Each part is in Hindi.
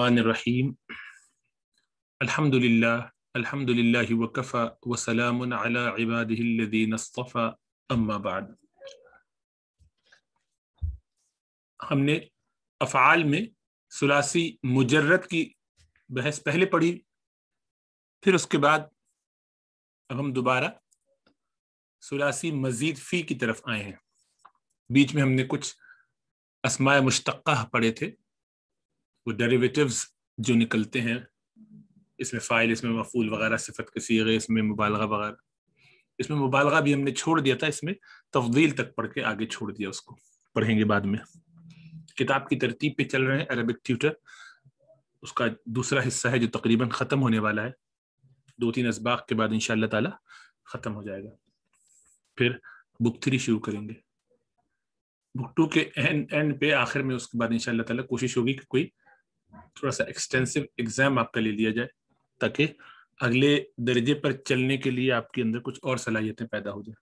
रहीम अल्हम्दुलिल्लाह अल्हम्दुलिल्लाहि वकफ़ा व सलामुन अला इबादिहि अल्लज़ीन इस्तफ़ा अम्मा बाद हमने अफ़ाल में सुलासी मुजरद की बहस पहले पढ़ी फिर उसके बाद अब हम दोबारा सुलासी मजीद फ़ी की तरफ आए हैं बीच में हमने कुछ असमाय मुश्तक़ पढ़े थे वो डेरिवेटिव्स जो निकलते हैं इसमें फ़ाइल इसमें मफूल वगैरह सिफत के सीगे इसमें मुबालगा वगैरह इसमें मुबालगा भी हमने छोड़ दिया था इसमें तफदील तक पढ़ के आगे छोड़ दिया उसको पढ़ेंगे बाद में किताब की तरतीब पे चल रहे हैं अरबिक ट्यूटर उसका दूसरा हिस्सा है जो तकरीबन ख़त्म होने वाला है दो तीन इसबाक के बाद इन ताला ख़त्म हो जाएगा फिर बुक थ्री शुरू करेंगे बुक टू के एंड एंड पे आखिर में उसके बाद इन ताला कोशिश होगी कि कोई थोड़ा सा एक्सटेंसिव एग्जाम आपका ले लिया जाए ताकि अगले दर्जे पर चलने के लिए आपके अंदर कुछ और सलाहियतें पैदा हो जाए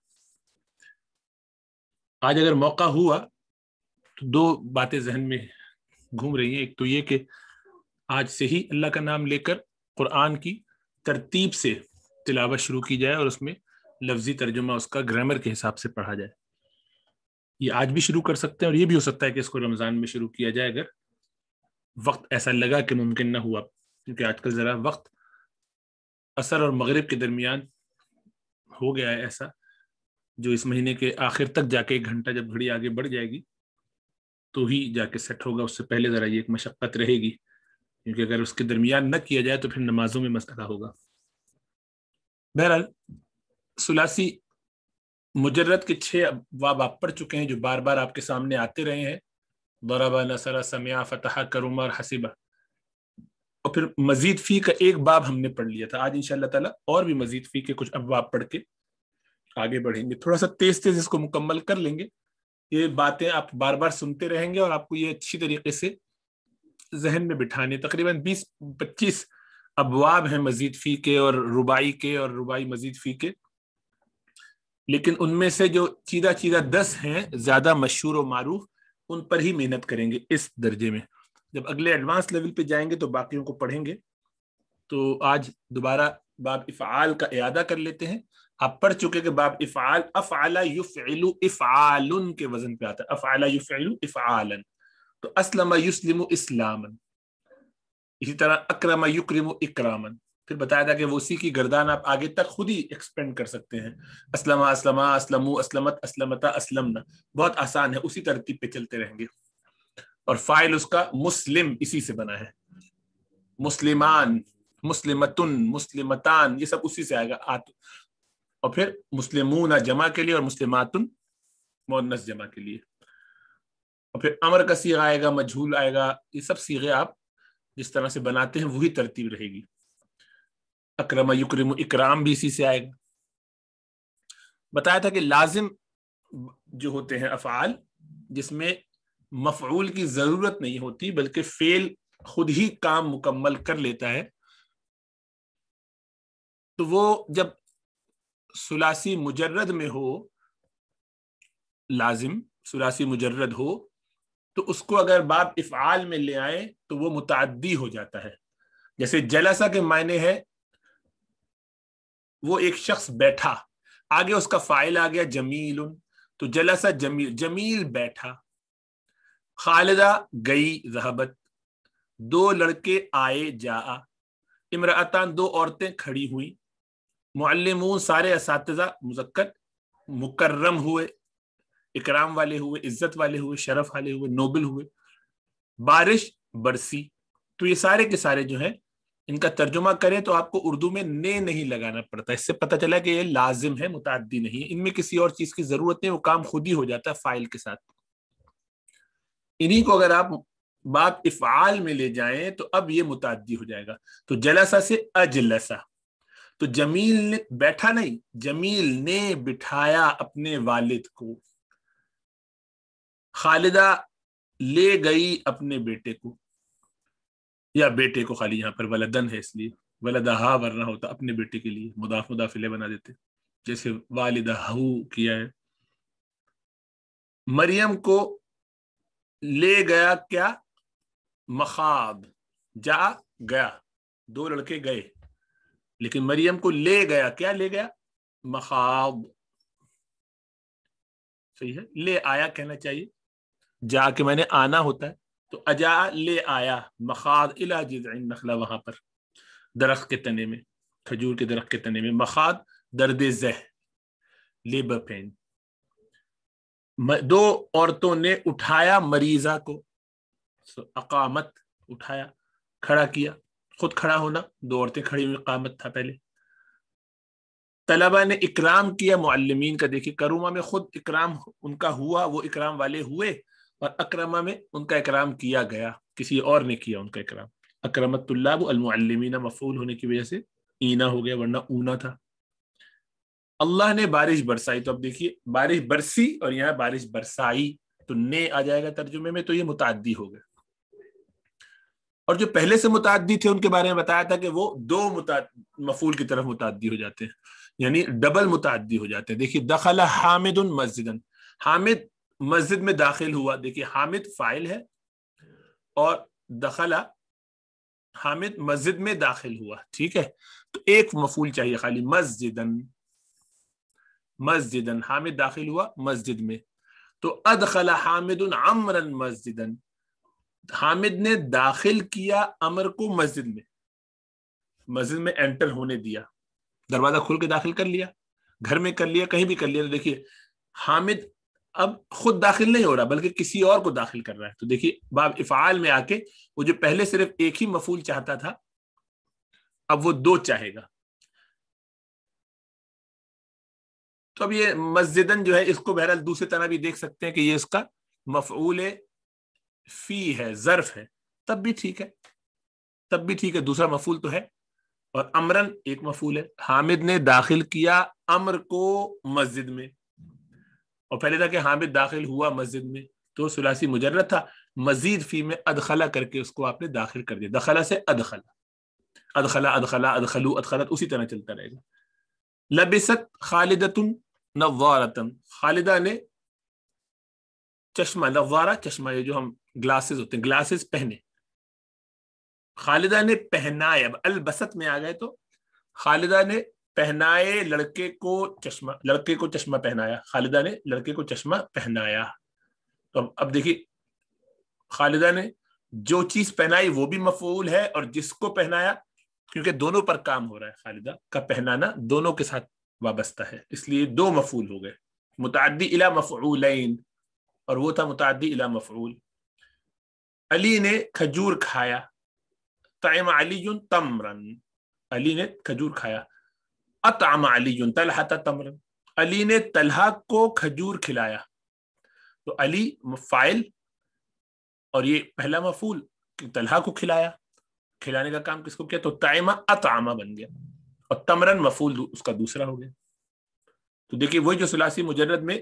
आज अगर मौका हुआ तो दो बातें जहन में घूम रही हैं एक तो ये कि आज से ही अल्लाह का नाम लेकर कुरान की तरतीब से तिलावत शुरू की जाए और उसमें लफ्जी तर्जुमा उसका ग्रामर के हिसाब से पढ़ा जाए ये आज भी शुरू कर सकते हैं और ये भी हो सकता है कि इसको रमज़ान में शुरू किया जाए अगर वक्त ऐसा लगा कि मुमकिन ना हुआ क्योंकि आजकल ज़रा वक्त असर और मगरब के दरमियान हो गया है ऐसा जो इस महीने के आखिर तक जाके एक घंटा जब घड़ी आगे बढ़ जाएगी तो ही जाके सेट होगा उससे पहले ज़रा ये एक मशक्क़त रहेगी क्योंकि अगर उसके दरमियान न किया जाए तो फिर नमाजों में मसला होगा बहरहाल सुलासी मुजरत के छः अबवाब आप पढ़ चुके हैं जो बार बार आपके सामने आते रहे हैं दरबा नसरा समिया फतह कर उमर और फिर मजीद फ़ी का एक बाब हमने पढ़ लिया था आज इन ताला और भी मजीद फ़ी के कुछ अबाब पढ़ के आगे बढ़ेंगे थोड़ा सा तेज तेज इसको मुकम्मल कर लेंगे ये बातें आप बार बार सुनते रहेंगे और आपको ये अच्छी तरीके से जहन में बिठाने तकरीबन बीस पच्चीस अबवाब हैं मजीद फ़ी के और रुबाई के और रुबाई मजीद फ़ी के लेकिन उनमें से जो चीदा चीदा दस हैं ज़्यादा मशहूर व मरूफ उन पर ही मेहनत करेंगे इस दर्जे में जब अगले एडवांस लेवल पे जाएंगे तो बाकियों को पढ़ेंगे तो आज दोबारा बाब इफ़ाल का अदा कर लेते हैं आप पढ़ चुके कि बाब इफ़ाल अफ़ाला युफ़िलु इफ़ालन के वजन पे आता है अफ़ाला युफ़िलु इफ़ालन तो असलमा युस्लिमु इस्लामन इसी तरह अक्रमा युक्रिमु इक्रामन फिर बताया था कि वो उसी की गर्दान आप आगे तक खुद ही एक्सपेंड कर सकते हैं असलमा असलमा असलमु असलमत असलमता असलमना बहुत आसान है उसी तरतीब पे चलते रहेंगे और फाइल उसका मुस्लिम इसी से बना है मुस्लिमान मुस्लिमतुन मुस्लिमतान ये सब उसी से आएगा आत और फिर मुस्लिमूना जमा के लिए और मुस्लिमातुन मोनस जमा के लिए और फिर अमर का सीगा आएगा मजहूल आएगा ये सब सीगे आप जिस तरह से बनाते हैं वही तरतीब रहेगी अक्रम युक्रम इकराम भी इसी से आएगा बताया था कि लाजिम जो होते हैं अफ़ाल जिसमें मफूल की ज़रूरत नहीं होती बल्कि फेल खुद ही काम मुकम्मल कर लेता है तो वो जब सुलासी मुजर्रद में हो लाजिम सुलासी मुजर्रद हो तो उसको अगर बाप इफ़ाल में ले आए तो वो मुतदी हो जाता है जैसे जलसा के मायने है वो एक शख्स बैठा आगे उसका फाइल आ गया जमील तो जलासा जमील जमील बैठा खालिदा गई जहाबत दो लड़के आए जा इमरातान दो औरतें खड़ी हुई मुअल्लिमून सारे इस मुजक्कर मुकर्रम हुए इकराम वाले हुए इज्जत वाले हुए शरफ वाले हुए नोबल हुए बारिश बरसी तो ये सारे के सारे जो है इनका तर्जुमा करें तो आपको उर्दू में ने नहीं लगाना पड़ता इससे पता चला कि ये लाजिम है मुतदी नहीं इनमें किसी और चीज की जरूरत नहीं वो काम खुद ही हो जाता है फाइल के साथ इन्हीं को अगर आप बाप इफ़ाल में ले जाएं तो अब ये मुतदी हो जाएगा तो जलसा से अजलसा तो जमील ने बैठा नहीं जमील ने बिठाया अपने वालिद को खालिदा ले गई अपने बेटे को या बेटे को खाली यहाँ पर वलदन है इसलिए वलदहा वरना होता अपने बेटे के लिए मुदाफ मुदाफिले बना देते जैसे हू किया है मरियम को ले गया क्या मखाद जा गया दो लड़के गए लेकिन मरियम को ले गया क्या ले गया मखाब सही है ले आया कहना चाहिए जाके मैंने आना होता है तो अजा ले आया मखाद इला जिन नखला वहां पर दरख्त के तने में खजूर के दरख्त के तने में मखाद दर्द जह लेबर पेन दो औरतों ने उठाया मरीजा को अकामत उठाया खड़ा किया खुद खड़ा होना दो औरतें खड़ी हुई अकामत था पहले तलबा ने इकराम किया मुअलमीन का देखिए करुमा में खुद इकराम उनका हुआ वो इकराम वाले हुए और अक्रमा में उनका इकराम किया गया किसी और ने किया उनका इकराम अक्रमतुल्लाब मफूल होने की वजह से ईना हो गया वरना ऊना था अल्लाह ने बारिश बरसाई तो अब देखिए बारिश बरसी और यहाँ बारिश बरसाई तो ने आ जाएगा तर्जुमे में तो ये मुतादी हो गया और जो पहले से मुतादी थे उनके बारे में बताया था कि वो दो मफूल की तरफ मुतादी हो जाते हैं यानी डबल मुतादी हो जाते हैं देखिए दखला हामिद मस्जिदन हामिद मस्जिद में दाखिल हुआ देखिए हामिद फाइल है और दखला हामिद मस्जिद में दाखिल हुआ ठीक है तो एक मफूल चाहिए खाली मस्जिदन मस्जिदन हामिद दाखिल हुआ मस्जिद में तो अदखला हामिद अमरन मस्जिदन हामिद ने दाखिल किया अमर को मस्जिद में मस्जिद में एंटर होने दिया दरवाजा खोल के दाखिल कर लिया घर में कर लिया कहीं भी कर लिया तो देखिए हामिद अब खुद दाखिल नहीं हो रहा बल्कि किसी और को दाखिल कर रहा है तो देखिए बाब इफ़ाल में आके वो जो पहले सिर्फ एक ही मफूल चाहता था अब वो दो चाहेगा तो अब ये मस्जिदन जो है इसको बहरहाल दूसरी तरह भी देख सकते हैं कि ये इसका मफूल फी है जर्फ है तब भी ठीक है तब भी ठीक है दूसरा मफूल तो है और अमरन एक मफूल है हामिद ने दाखिल किया अमर को मस्जिद में और पहले था कि हामिद दाखिल हुआ मस्जिद में तो सुलासी मुजरत था मजीद फी में अदखला करके उसको आपने दाखिल कर दिया दखला से अदखला अदखला अदखला अदखलू अदखलत उसी तरह चलता रहेगा लबिसत खालिदतुन नवारतन खालिदा ने चश्मा नवारा चश्मा ये जो हम ग्लासेस होते हैं ग्लासेस पहने खालिदा ने पहनाया अब अलबसत में आ गए तो खालिदा ने पहनाए लड़के को चश्मा लड़के को चश्मा पहनाया खालिदा ने लड़के को चश्मा पहनाया तो अब अब देखिए खालिदा ने जो चीज पहनाई वो भी मफूल है और जिसको पहनाया क्योंकि दोनों पर काम हो रहा है खालिदा का पहनाना दोनों के साथ वाबस्ता है इसलिए दो मफूल हो गए मुतादी इला मफूल और वो था मुतादी इला मफूल अली ने खजूर खाया तम अली तमरन अली ने खजूर खाया अतम अली तलहा तमर अली ने तलहा को खजूर खिलाया तो अली फाइल और ये पहला मफूल तलहा को खिलाया खिलाने का काम किसको किया तो तयमा अतामा बन गया और तमरन मफूल उसका दूसरा हो गया तो देखिए वही जो सलासी मुजरद में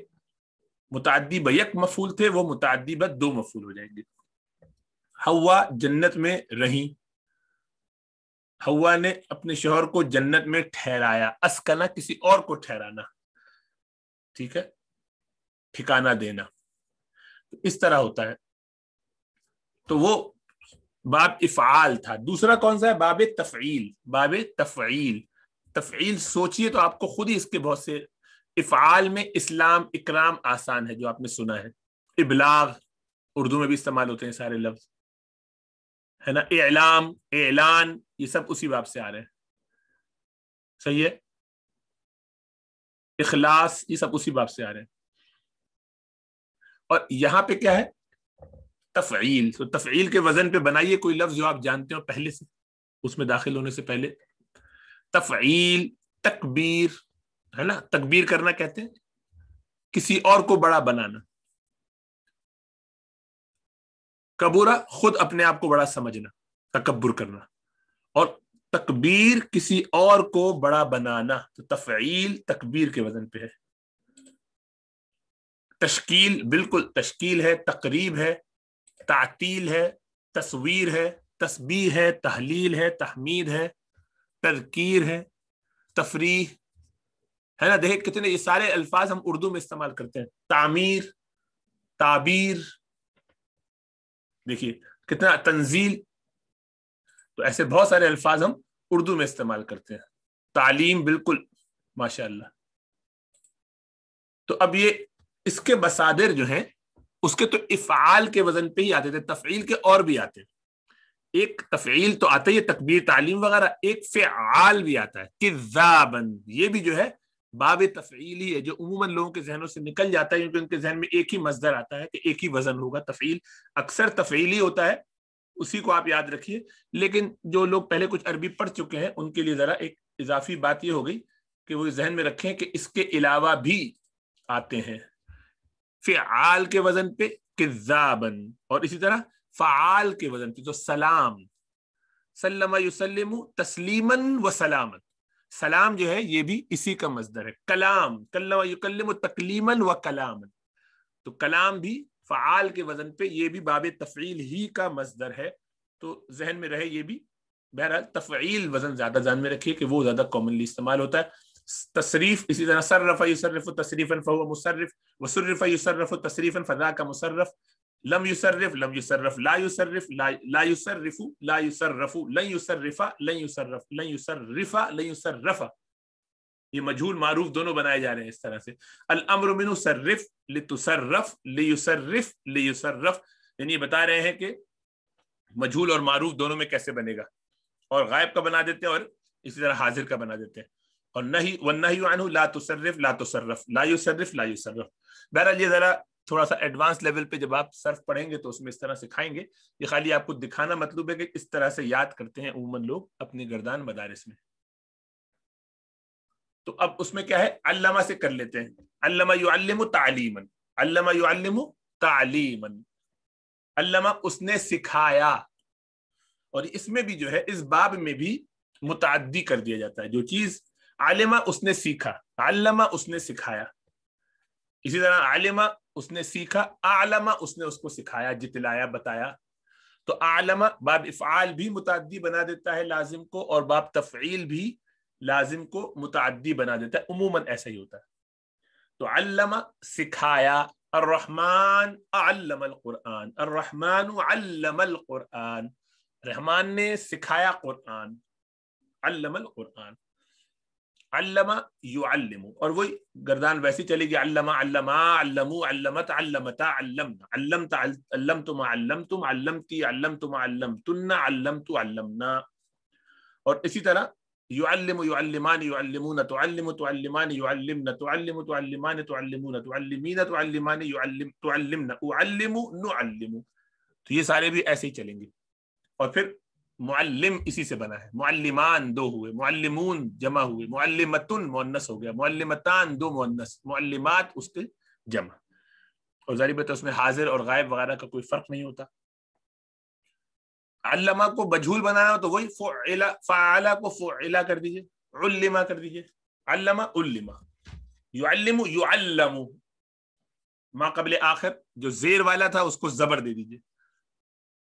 मुतादी बक मफूल थे वो मुतादी बद दो मफूल हो जाएंगे हवा जन्नत में रही हवा ने अपने शोहर को जन्नत में ठहराया असकना किसी और को ठहराना ठीक है ठिकाना देना तो इस तरह होता है तो वो बाब इफ़ाल था दूसरा कौन सा है बाब तफ़ील बाब तफ़ील तफ़ील सोचिए तो आपको खुद ही इसके बहुत से इफ़ाल में इस्लाम इकराम आसान है जो आपने सुना है इबलाग उर्दू में भी इस्तेमाल होते हैं सारे लफ्ज है ना एलाम एलान ये सब उसी बाप से आ रहे हैं सही है इखलास ये सब उसी बाप से आ रहे हैं और यहां पे क्या है तफ़ील तो तफ़ील के वजन पे बनाइए कोई लफ्ज़ जो आप जानते हो पहले से उसमें दाखिल होने से पहले तफ़ील तकबीर है ना तकबीर करना कहते हैं किसी और को बड़ा बनाना कबूरा खुद अपने आप को बड़ा समझना तकबर करना और तकबीर किसी और को बड़ा बनाना तो तफ़ील तकबीर के वजन पे है तश्कील बिल्कुल तश्कील है तकरीब है तातील है तस्वीर है तस्बी है तहलील है तहमीद है तरकीर है तफरी है ना देख कितने ये सारे अल्फाज हम उर्दू में इस्तेमाल करते हैं तामीर ताबीर देखिए कितना तंजील तो ऐसे बहुत सारे अल्फाज हम उर्दू में इस्तेमाल करते हैं तालीम बिल्कुल माशा तो अब ये इसके बसादिर जो हैं उसके तो इफ़ाल के वजन पे ही आते थे तफ़ील के और भी आते एक तफ़ील तो आता ही है तकबीर तालीम वगैरह एक फाल भी आता है किज़ाबन ये भी जो है बाब तफ़ीली है जो उमूमन लोगों के जहनों से निकल जाता है क्योंकि उनके जहन में एक ही मजदर आता है कि एक ही वजन होगा तफ़ील अक्सर तफ़ीली होता है उसी को आप याद रखिए लेकिन जो लोग पहले कुछ अरबी पढ़ चुके हैं उनके लिए ज़रा एक इजाफी बात यह हो गई कि वो जहन में रखें कि इसके अलावा भी आते हैं फ़िआल के वजन पे किज़ाबन और इसी तरह फ़ाल के वजन पे जो सलाम सल्लम तस्लीमन व सलामन सलाम जो है ये भी इसी का मजदर है कलाम कल्लम तकलीमन व कलाम तो कलाम भी फ़ाल के वजन पे ये भी बाब तफ़ील ही का मजदर है तो जहन में रहे ये भी बहरहाल तफ़ील वजन ज़्यादा जान में रखिए कि वो ज़्यादा कॉमनली इस्तेमाल होता है तसरीफ इसी तरह सर्रफ़ युसरफ़ तसरीफ़न फ़हुआ मुसरफ़ वसरफ़ युसरफ़ तसरीफ़न फ़जा का मुसरफ़ लम युसर्रफ लम युसर्रफ ला युसर्रफ ला युसर्रफू ला युसर्रफू लन युसर्रफा लन युसर्रफ लन युसर्रफा लन युसर्रफा ये मजहूल मारूफ दोनों बनाए जा रहे हैं इस तरह से अल अमर मिनु सर्रफ लितुसर्रफ लियुसर्रफ लियुसर्रफ यानी बता रहे हैं कि मजहूल और मारूफ दोनों में कैसे बनेगा और गायब का बना देते हैं और इसी तरह हाजिर का बना देते हैं और नहीं वन नहीं ला तुसर्रफ ला तुसर्रफ ला युसर्रफ ला युसर्रफ बहरहाल ये जरा थोड़ा सा एडवांस लेवल पे जब आप सर्फ पढ़ेंगे तो उसमें इस तरह सिखाएंगे ये खाली आपको दिखाना मतलब है कि इस तरह से याद करते हैं उमूमन लोग अपने गर्दान मदारिस में तो अब उसमें क्या है अल्लामा से कर लेते हैं अल्लामा युल्लम तालीमन अल्लामा युल्लम तालीमन अल्लामा उसने सिखाया और इसमें भी जो है इस बाब में भी मुतादी कर दिया जाता है जो चीज आलिमा उसने सीखा आलमा उसने सिखाया इसी तरह आलिमा उसने सीखा आलमा उसने उसको सिखाया जितलाया बताया तो आलमा बाब इफ़ाल भी मुतदी बना देता है लाजिम को और बाब तफ़ील भी लाजिम को मुतदी बना देता है उमूमन ऐसा ही होता है तो अल्लमा सिखाया अर्रहमान अल्लमल कुरान अर्रहमान अल्लमल कुरान रहमान ने सिखाया कुरान अल्लमल कुरान علم يعلم اور وہی گردان ویسی چلے گی علما علما علمو علمت علمتا علمنا علمت علمتما علمتم علمتی علمتما علمتن علمت علمنا اور اسی طرح يعلم يعلمان يعلمون تعلم تعلمان يعلمن تعلم تعلمان تعلمون تعلمين تعلمان يعلم تعلمن اعلم نعلم تو یہ سارے بھی ایسے ہی چلیں گے اور پھر मुअल्लिम इसी से बना है मुअल्लिमान दो हुए मुअल्लिमून जमा हुए मुअल्लिमतुन मुअन्नस हो गया मुअल्लिमतान दो मुअन्नस मुअल्लिमात उसके जमा और जारी बात उसमें हाजिर और गायब वगैरह का कोई फर्क नहीं होता अल्लामा को बजहूल बनाना हो तो वही फ़ुला फ़ाला को फ़ुला कर दीजिए उल्लिमा कर दीजिए अल्लामा उल्लिमा युअल्लिमु युअल्लमु माँ कबल आखिर जो जेर वाला था उसको जबर दे दीजिए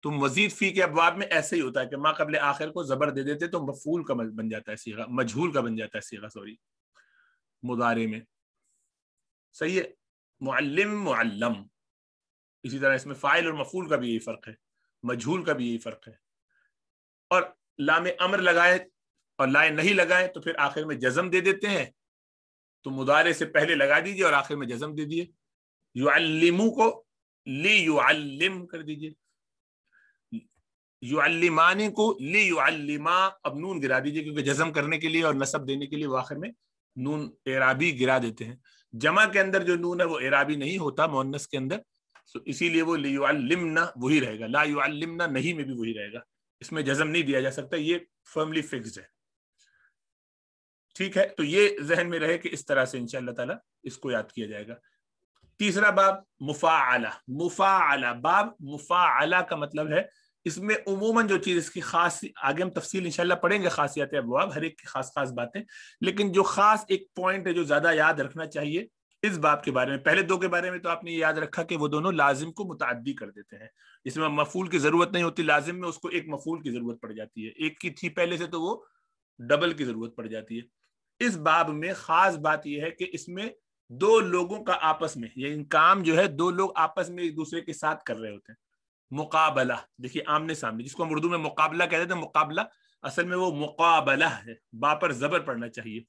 तो मजीद फी के अबाब में ऐसे ही होता है कि माँ कबल आखिर को जबर दे देते तो मफूल का बन जाता है सीगा मजहूल का बन जाता है सीगा सॉरी मुदारे में सही है मुल्लम मुल्लम इसी तरह इसमें फ़ाइल और मफूल का भी यही फ़र्क है मजहूल का भी यही फ़र्क है और लाम अमर लगाए और लाए नहीं लगाए तो फिर आखिर में जज़म दे देते हैं तो मुदारे से पहले लगा दीजिए और आखिर में जज़म दे दिए युअल्लिमू को ली युअल्लिम कर दीजिए युअल्लिमानी को ली युअल्लिमा अब नून गिरा दीजिए क्योंकि जजम करने के लिए और नसब देने के लिए वाखिर आखिर में नून एराबी गिरा देते हैं जमा के अंदर जो नून है वो एराबी नहीं होता मोनस के अंदर तो इसीलिए वो लिमना वही रहेगा ला युअल्लिमना नहीं में भी वही रहेगा इसमें जजम नहीं दिया जा सकता ये फर्मली फिक्स है ठीक है तो ये जहन में रहे कि इस तरह से इनशा ताला इसको याद किया जाएगा तीसरा बाब मुफा आला मुफा आला बाब मुफा आला का मतलब है इसमें उमूमन जो चीज इसकी खास आगे हम तफसील इंशाल्लाह पढ़ेंगे खासियत अबवाब हर एक की खास खास बातें लेकिन जो खास एक पॉइंट है जो ज्यादा याद रखना चाहिए इस बाब के बारे में पहले दो के बारे में तो आपने ये याद रखा कि वो दोनों लाजिम को मुतदी कर देते हैं इसमें मफूल की जरूरत नहीं होती लाजिम में उसको एक मफूल की जरूरत पड़ जाती है एक की थी पहले से तो वो डबल की जरूरत पड़ जाती है इस बाब में खास बात यह है कि इसमें दो लोगों का आपस में ये काम जो है दो लोग आपस में एक दूसरे के साथ कर रहे होते हैं मुकाबला देखिए आमने सामने जिसको हम उर्दू में मुकाबला कहते थे तो मुकाबला असल में वो मुकाबला है बापर जबर पढ़ना चाहिए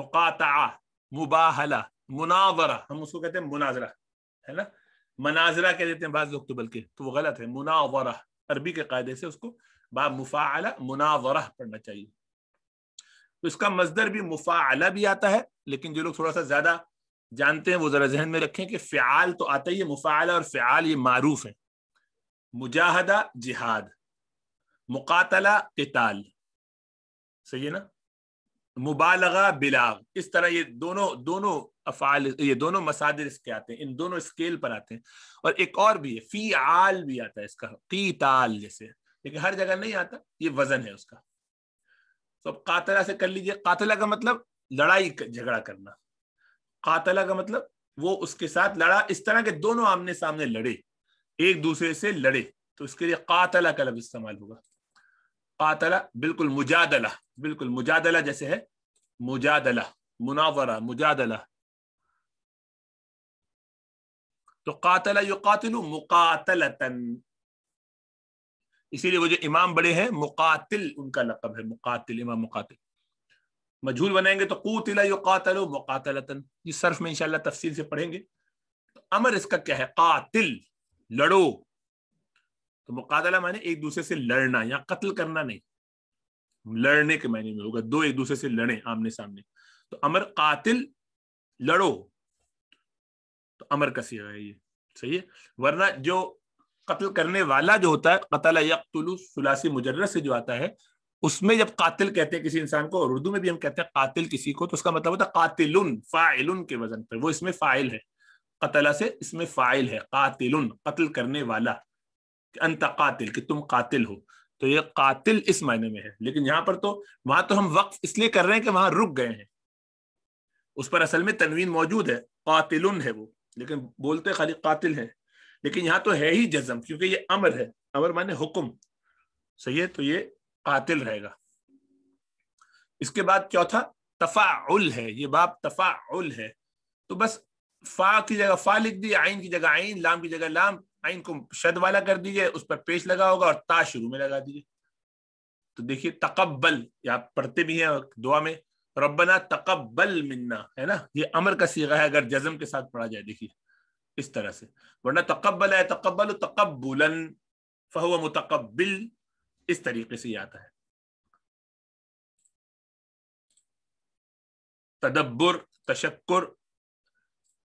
मुकाता मुबाहला मुनावरा हम उसको कहते हैं मुनाजरा है ना मनाजरा कह देते हैं बाज लोग तो बल्कि तो वो गलत है मुनावरा अरबी के कायदे से उसको बा मुफाला मुनावरा पढ़ना चाहिए तो इसका मजदर भी मुफाला भी आता है लेकिन जो लोग थोड़ा सा ज्यादा जानते हैं वो जरा जहन में रखें कि फ्याल तो आता ही है मुफ़ाला और फ्याल ये मारूफ है मुजाहदा जिहाद मुकातला किताल सही है ना मुबालगा बिलाग इस तरह ये दोनों दोनों अफाल ये दोनों मसादिर इसके आते हैं इन दोनों स्केल पर आते हैं और एक और भी है फी आल भी आता है इसका कीताल ताल जैसे लेकिन हर जगह नहीं आता ये वजन है उसका तो अब कातला से कर लीजिए कातला का मतलब लड़ाई झगड़ा करना कातला का मतलब वो उसके साथ लड़ा इस तरह के दोनों आमने सामने लड़े एक दूसरे से लड़े तो इसके लिए कातला का लफ्ज इस्तेमाल होगा कातला बिल्कुल मुजादला बिल्कुल मुजादला जैसे है मुजादला मुनावरा मुजादला तो कातला यु कातिलु मुकातलतन इसीलिए वो जो इमाम बड़े हैं मुकातिल उनका लकब है मुकातिल इमाम मुकातिल मजहूल बनाएंगे तो मुकातलतन ये सर्फ में इनशाला तफसील से पढ़ेंगे तो अमर इसका क्या है कातिल लड़ो तो मुकातला माने एक दूसरे से लड़ना या कत्ल करना नहीं लड़ने के मायने में होगा दो एक दूसरे से लड़े आमने सामने तो अमर कातिल लड़ो तो अमर का सिया है ये सही है वरना जो कत्ल करने वाला जो होता है कतल यकतुलु सुलासी से जो आता है उसमें जब कातिल कहते हैं किसी इंसान को और उर्दू में भी हम कहते हैं कातिल किसी को तो उसका मतलब होता है कातिल फाइल के वजन पर वो इसमें फाइल है कतला से इसमें फाइल है कातिल कत्ल करने वाला अंत कातिल कि तुम कातिल हो तो ये कातिल इस मायने में है लेकिन यहाँ पर तो वहां तो हम वक्त इसलिए कर रहे हैं कि वहां रुक गए हैं उस पर असल में तनवीन मौजूद है कातिल है वो लेकिन बोलते खाली कातिल है लेकिन यहाँ तो है ही जज्म क्योंकि ये अमर है अमर माने हुक्म सही है तो ये कातिल रहेगा इसके बाद चौथा तफाउल है ये बाप तफाउल है तो बस फा की जगह फा लिख दिए आइन की जगह आइन लाम की जगह लाम आइन को शद वाला कर दीजिए उस पर पेश लगा होगा और ता शुरू में लगा दीजिए तो देखिए तकबल आप पढ़ते भी हैं दुआ में रबना तकबल मिन्ना है ना ये अमर का सीगा है अगर जजम के साथ पढ़ा जाए देखिए इस तरह से वरना तकबल है तकबल तकबुलन फहुआ मुतकबिल इस तरीके से आता है तदब्बर तशक्कुर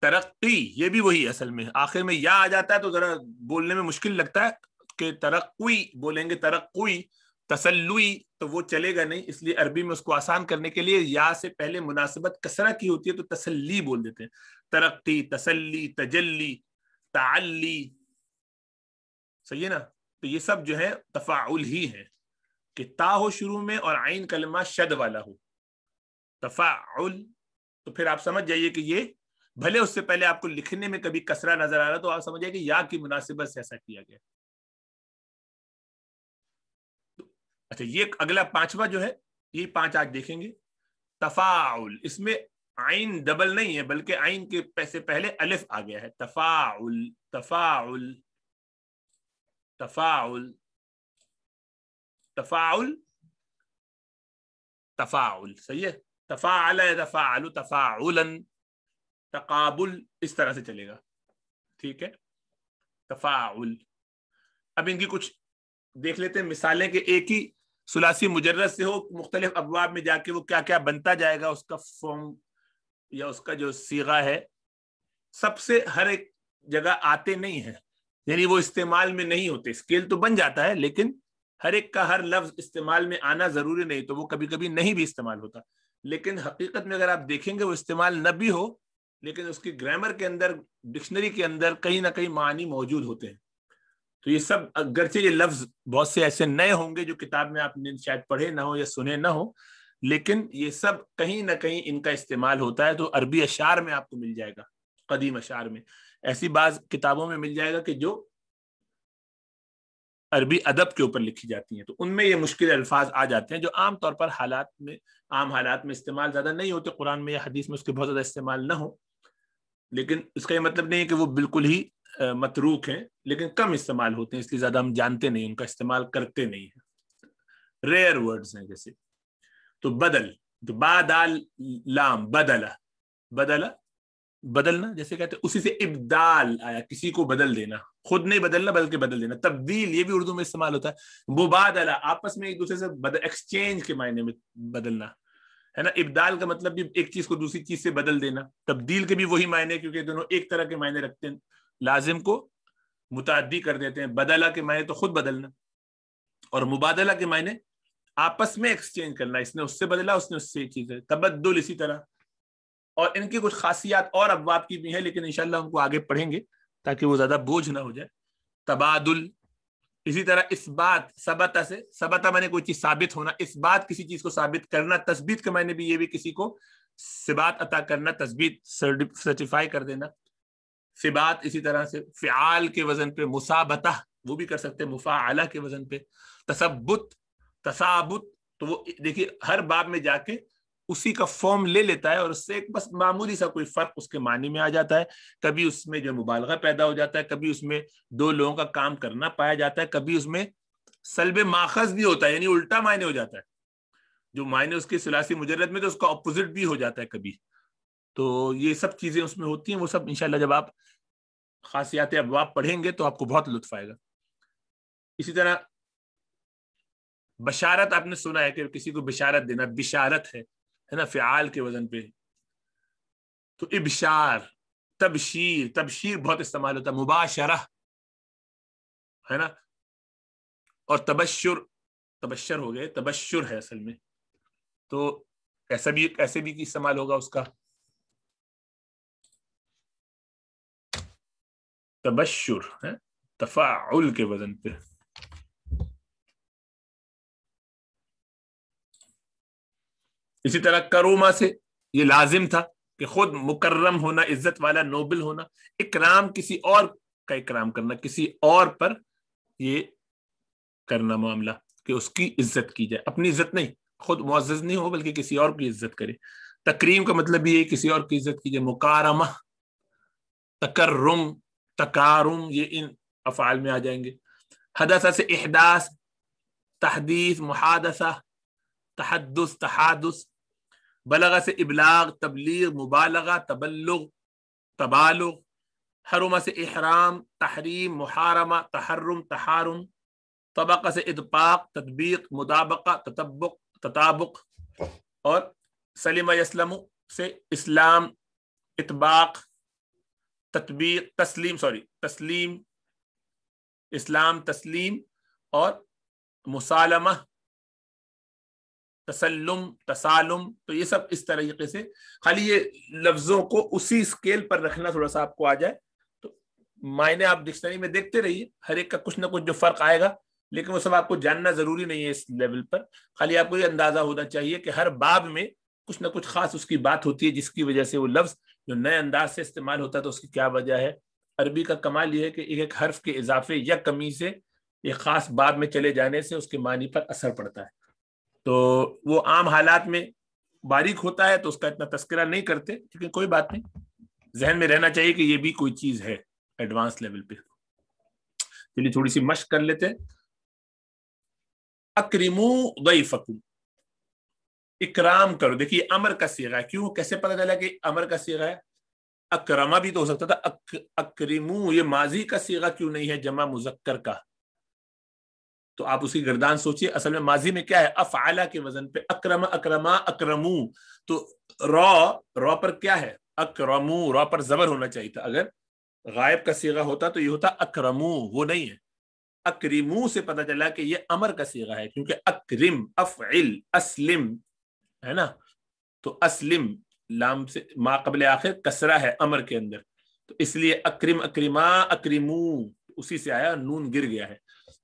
तरक्की ये भी वही असल में आखिर में या आ जाता है तो जरा बोलने में मुश्किल लगता है कि तरक्की बोलेंगे तरक्की तसल्लुई तो वो चलेगा नहीं इसलिए अरबी में उसको आसान करने के लिए या से पहले मुनासिबत कसरा की होती है तो तसल्ली बोल देते हैं तरक्की तसल्ली तजल्ली ताली सही है ना तो ये सब जो है तफाउल ही है कि ता हो शुरू में और आइन कलमा शद वाला हो तफाउल तो फिर आप समझ जाइए कि ये भले उससे पहले आपको लिखने में कभी कसरा नजर आ रहा तो आप समझ जाइए कि या की मुनासिबत से ऐसा किया गया तो अच्छा ये अगला पांचवा जो है ये पांच आज देखेंगे तफाउल इसमें आइन डबल नहीं है बल्कि आइन के पैसे पहले अलिफ आ गया है तफाउल तफाउल تفاعل تفاعل तफाउल सही है तफाल तफाल तफाउलन तकाबुल इस तरह से चलेगा ठीक है तफाउल अब इनकी कुछ देख लेते हैं मिसालें कि एक ही सुलासी मुजर्रद से हो मुख्तलिफ अबवाब में जाके वो क्या क्या बनता जाएगा उसका फॉर्म या उसका जो सीगा है सबसे हर एक जगह आते नहीं है यानी वो इस्तेमाल में नहीं होते स्केल तो बन जाता है लेकिन हर एक का हर लफ्ज इस्तेमाल में आना जरूरी नहीं तो वो कभी कभी नहीं भी इस्तेमाल होता लेकिन हकीकत में अगर आप देखेंगे वो इस्तेमाल न भी हो लेकिन उसकी ग्रामर के अंदर डिक्शनरी के अंदर कहीं ना कहीं मानी मौजूद होते हैं तो ये सब अगरचे ये लफ्ज बहुत से ऐसे नए होंगे जो किताब में आपने शायद पढ़े ना हो या सुने ना हो लेकिन ये सब कहीं ना कहीं इनका इस्तेमाल होता है तो अरबी अशार में आपको मिल जाएगा कदीम अशार में ऐसी बाज किताबों में मिल जाएगा कि जो अरबी अदब के ऊपर लिखी जाती हैं तो उनमें ये मुश्किल अल्फाज आ जाते हैं जो आमतौर पर हालात में आम हालात में इस्तेमाल ज़्यादा नहीं होते कुरान में या हदीस में उसके बहुत ज़्यादा इस्तेमाल ना हो लेकिन इसका ये मतलब नहीं है कि वो बिल्कुल ही मतरूक हैं लेकिन कम इस्तेमाल होते हैं इसलिए ज़्यादा हम जानते नहीं उनका इस्तेमाल करते नहीं हैं रेयर वर्ड्स हैं जैसे तो बदल तो बादल लाम बदला बदला बदलना जैसे कहते हैं उसी से इब्दाल आया किसी को बदल देना खुद नहीं बदलना बल्कि बदल देना तब्दील ये भी उर्दू में इस्तेमाल होता है मुबादला अला आपस में एक दूसरे से एक्सचेंज के मायने में बदलना है ना इब्दाल का मतलब भी एक चीज को दूसरी चीज से बदल देना तब्दील के भी वही मायने क्योंकि दोनों एक तरह के मायने रखते हैं लाजिम को मुतादी कर देते हैं बदला के मायने तो खुद बदलना और मुबादला के मायने आपस में एक्सचेंज करना इसने उससे बदला उसने उससे चीज है तबद्दुल इसी तरह और इनकी कुछ खासियत और अबवाब की भी है लेकिन इनशाला उनको आगे पढ़ेंगे ताकि वो ज्यादा बोझ ना हो जाए तबादुल इसी तरह इस बात सबता से सबता मैंने कोई चीज साबित होना इस बात किसी चीज को साबित करना तस्बीत के मैंने भी ये भी किसी को सिबात अता करना तस्बीत सर्टिफाई कर देना सिबात इसी तरह से फ्याल के वजन पे मुसाबता वो भी कर सकते हैं मुफाला के वजन पे तसबुत तसाबुत तो वो देखिए हर बाब में जाके उसी का फॉर्म ले लेता है और उससे एक बस मामूली सा कोई फर्क उसके मानी में आ जाता है कभी उसमें जो मुबालगा पैदा हो जाता है कभी उसमें दो लोगों का काम करना पाया जाता है कभी उसमें सलब माखज भी होता है यानी उल्टा मायने हो जाता है जो मायने उसके सिलासी मुजरत में तो उसका अपोजिट भी हो जाता है कभी तो ये सब चीजें उसमें होती हैं वो सब इनशाला जब आप खासियात अब आप पढ़ेंगे तो आपको बहुत लुत्फ आएगा इसी तरह बशारत आपने सुना है कि किसी को बिशारत देना बिशारत है है ना फ्याल के वजन पे तो इबशार तबशीर तबशीर बहुत इस्तेमाल होता है मुबाशरा है ना और तबशुर तबशर हो गए तबशुर है असल में तो ऐसा भी ऐसे भी इस्तेमाल होगा उसका तबशुर है तफाउल के वजन पे इसी तरह करोमा से ये लाजिम था कि खुद मुकर्रम होना इज्जत वाला नोबल होना इकराम किसी और का इकराम करना किसी और पर ये करना मामला कि उसकी इज्जत की जाए अपनी इज्जत नहीं खुद मुआज नहीं हो बल्कि किसी और की इज्जत करे तकरीम का मतलब ये किसी और की इज्जत की जाए मुकारमा तकर्रम तकारुम ये इन अफाल में आ जाएंगे हदसा से अहदास तहदीस मुहादसा तहदस तहादस बलग से इबलाग तबलीग मुबालगा तबल्लुग तबालुग हरम से अहराम तहरीम महारमा तहरम तहारम तबक से इतपाक तदबीक मुदाबका ततबुक तताबुक और सलीम यसलम से इस्लाम इतबाक ततबीक तस्लीम सॉरी तस्लीम इस्लाम तस्लीम और मुसालमह तसल्लुम तसालुम तो ये सब इस तरीके से खाली ये लफ्जों को उसी स्केल पर रखना थोड़ा सा आपको आ जाए तो मायने आप डिक्शनरी में देखते रहिए हर एक का कुछ ना कुछ जो फर्क आएगा लेकिन वो सब आपको जानना जरूरी नहीं है इस लेवल पर खाली आपको ये अंदाजा होना चाहिए कि हर बाब में कुछ ना कुछ खास उसकी बात होती है जिसकी वजह से वो लफ्ज जो नए अंदाज से इस्तेमाल होता है तो उसकी क्या वजह है अरबी का कमाल यह है कि एक एक हर्फ के इजाफे या कमी से एक खास बाब में चले जाने से उसके मानी पर असर पड़ता है तो वो आम हालात में बारीक होता है तो उसका इतना तस्करा नहीं करते लेकिन कोई बात नहीं जहन में रहना चाहिए कि ये भी कोई चीज है एडवांस लेवल पे चलिए थोड़ी सी मश्क कर लेते हैं अक्रिमू गई फकुम इकराम करो देखिए अमर का सीगा है क्यों कैसे पता चला कि अमर का सीगा है अक्रमा भी तो हो सकता था अक, अक्रिमू ये माजी का सीगा क्यों नहीं है जमा मुजक्कर का तो आप उसकी गर्दान सोचिए असल में माजी में क्या है अफ आला के वजन पे अक्रम अक्रमा अक्रमू तो रॉ रॉ पर क्या है अक्रमू रॉ पर जबर होना चाहिए था अगर गायब का सीगा होता तो ये होता अक्रमू वो नहीं है अक्रिमू से पता चला कि ये अमर का सीगा है क्योंकि अक्रिम इल असलिम है ना तो असलिम लाम से मा आखिर कसरा है अमर के अंदर तो इसलिए अक्रिम अक्रिमा अक्रिमू उसी से आया नून गिर गया है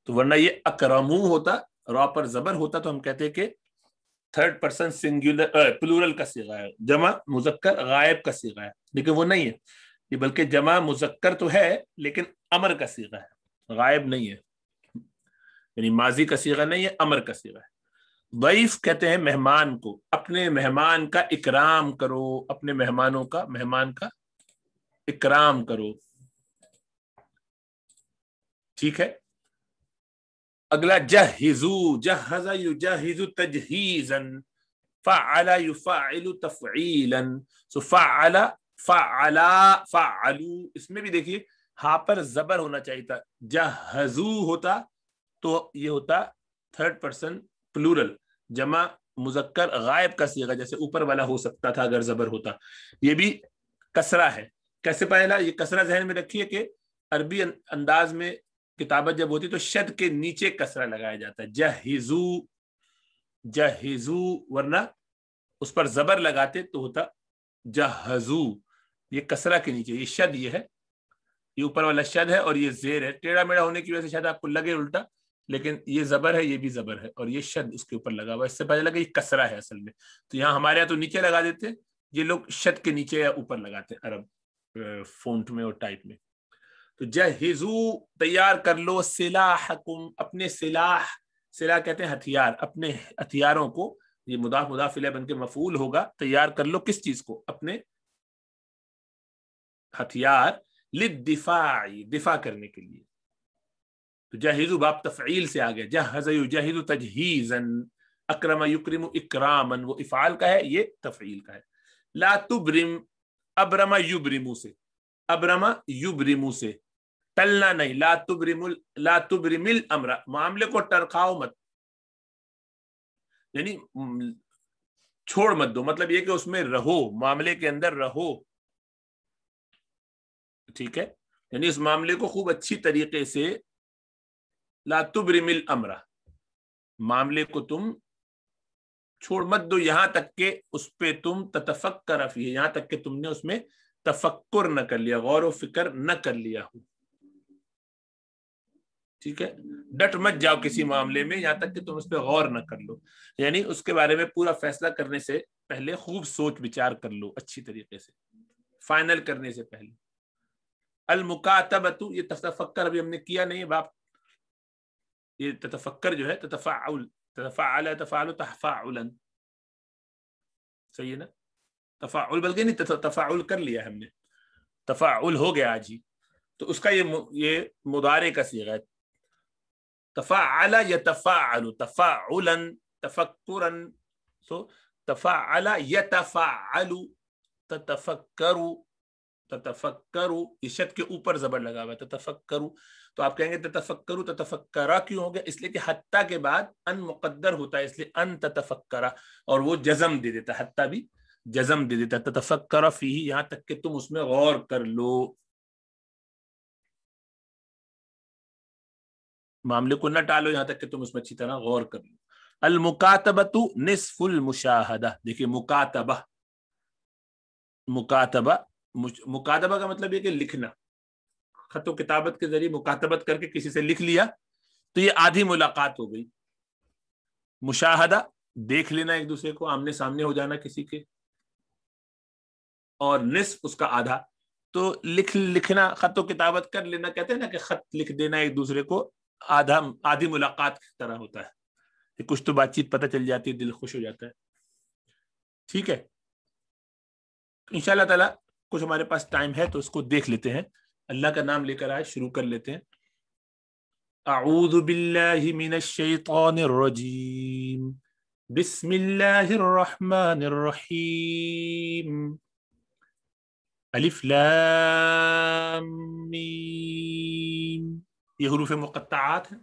तो वरना ये अकरमू होता रॉ पर जबर होता तो हम कहते हैं कि थर्ड पर्सन सिंगुलर प्लूरल का सिगा है जमा मुजक्कर गायब का सिगा है लेकिन वो नहीं है ये बल्कि जमा मुजक्कर तो है लेकिन अमर का सीगा है गायब नहीं है यानी माजी का सीगा नहीं है अमर का सीगा है वईफ कहते हैं मेहमान को अपने मेहमान का इकराम करो अपने मेहमानों का मेहमान का इकराम करो ठीक है अगला जहिजू जहजा जहिजु तजहीजन फअला युफाइलु तफईलन सो फअला फअला फअलू इसमें भी देखिए हा पर जबर होना चाहिए था जहजू होता तो ये होता थर्ड पर्सन प्लूरल जमा मुजक्कर गायब का सीगा जैसे ऊपर वाला हो सकता था अगर जबर होता ये भी कसरा है कैसे पायला ये कसरा जहन में रखिए कि अरबी अं-, अंदाज में किताबत जब होती तो शद के नीचे कसरा लगाया जाता है जहिजू जहिजू वरना उस पर जबर लगाते तो होता जहजू ये कसरा के नीचे ये शद ये है ये ऊपर वाला शद है और ये जेर है टेढ़ा मेढ़ा होने की वजह से शायद आपको लगे उल्टा लेकिन ये जबर है ये भी जबर है और ये शद उसके ऊपर लगा हुआ इससे पता लगा ये कसरा है असल में तो यहाँ हमारे यहाँ तो नीचे लगा देते ये लोग शत के नीचे या ऊपर लगाते अरब फोन में और टाइप में तो जहिजू तैयार कर लो सिलाह अपने सिलाह सिलाह कहते हैं हथियार अपने हथियारों को ये मुदाफ मुदाफिल बन के मफूल होगा तैयार कर लो किस चीज को अपने हथियार लिदिफाई दिफा करने के लिए तो जहिजु बाप तफ़ील से आ गया जहजयु जहिजु तजहीजन अक्रम युक्रिम इक्रामन वो इफ़ाल का है ये तफ़ील का है लातुब्रिम अब्रमा युब्रिमु से अब्रमा युब्रिमु से टलना नहीं लातुब्रिमुल लातुब्रिमिल अमरा मामले को टरखाओ मत यानी छोड़ मत दो मतलब ये कि उसमें रहो मामले के अंदर रहो ठीक है यानी इस मामले को खूब अच्छी तरीके से लातुब्रिमिल अमरा मामले को तुम छोड़ मत दो यहां तक के उस पर तुम ततफक करफ यहां तक के तुमने उसमें तफक्कुर न कर लिया गौर व फिक्र न कर लिया हूं ठीक है डट मत जाओ किसी हम्म। मामले में यहाँ तक कि तुम उस पर गौर ना कर लो यानी उसके बारे में पूरा फैसला करने से पहले खूब सोच विचार कर लो अच्छी तरीके से फाइनल करने से पहले अलमुकातबतु ये तफक्कर अभी हमने किया नहीं बाप ये तफक्कर जो है तफाउल तफाल सही है ना तफाउल बल्कि नहीं तफाउल कर लिया हमने तफाउल हो गया आज ही तो उसका ये ये मुदारे का सीगा है تفعل يتفاعل تفاعلا تفكرا so تفعل يتفعل تتفكر ततफक्करु इशत के ऊपर जबर लगा हुआ है ततफक्करु तो आप कहेंगे ततफक्करु ततफक्करा क्यों हो गया इसलिए कि हत्ता के बाद अन मुकद्दर होता है इसलिए अन ततफक्करा और वो जजम दे देता हत्ता भी जजम दे देता ततफक्करा फी यहाँ तक कि तुम उसमें गौर कर लो मामले को न टालो यहाँ तक कि तुम उसमें अच्छी तरह गौर कर लो अल मुकातबतु निसफुल मुशाहदा देखिए मुकातबा मुकातबा मुकातबा का मतलब ये कि लिखना खतो किताबत के जरिए मुकातबत करके किसी से लिख लिया तो ये आधी मुलाकात हो गई मुशाहदा देख लेना एक दूसरे को आमने सामने हो जाना किसी के और निस उसका आधा तो लिख लिखना खतो किताबत कर लेना कहते हैं ना कि खत लिख देना एक दूसरे को आधा आधी मुलाकात की तरह होता है कि कुछ तो बातचीत पता चल जाती है दिल खुश हो जाता है ठीक है तो इनशाला ताला कुछ हमारे पास टाइम है तो उसको देख लेते हैं अल्लाह का नाम लेकर आए शुरू कर लेते हैं अऊदबिल्लिमिनशैतरजीम बिस्मिल्लाहिर्रहमानिर्रहीम अलिफ लाम मीम ये हरूफ मुक़ात हैं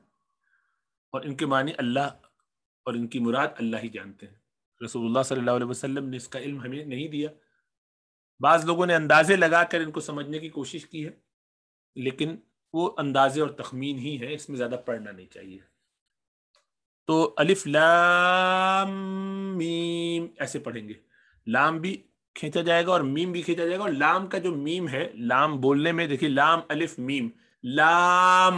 और इनके मानी अल्लाह और इनकी मुराद अल्लाह ही जानते हैं रसूलुल्लाह सल्ला वसम ने इसका इल्म हमें नहीं दिया बाज़ लोगों ने अंदाज़े लगा कर इनको समझने की कोशिश की है लेकिन वो अंदाज़े और तखमीन ही है इसमें ज़्यादा पढ़ना नहीं चाहिए तो अलिफ लाम मीम ऐसे पढ़ेंगे लाम भी खींचा जाएगा और मीम भी खींचा जाएगा और लाम का जो मीम है लाम बोलने में देखिए लाम अलिफ मीम लाम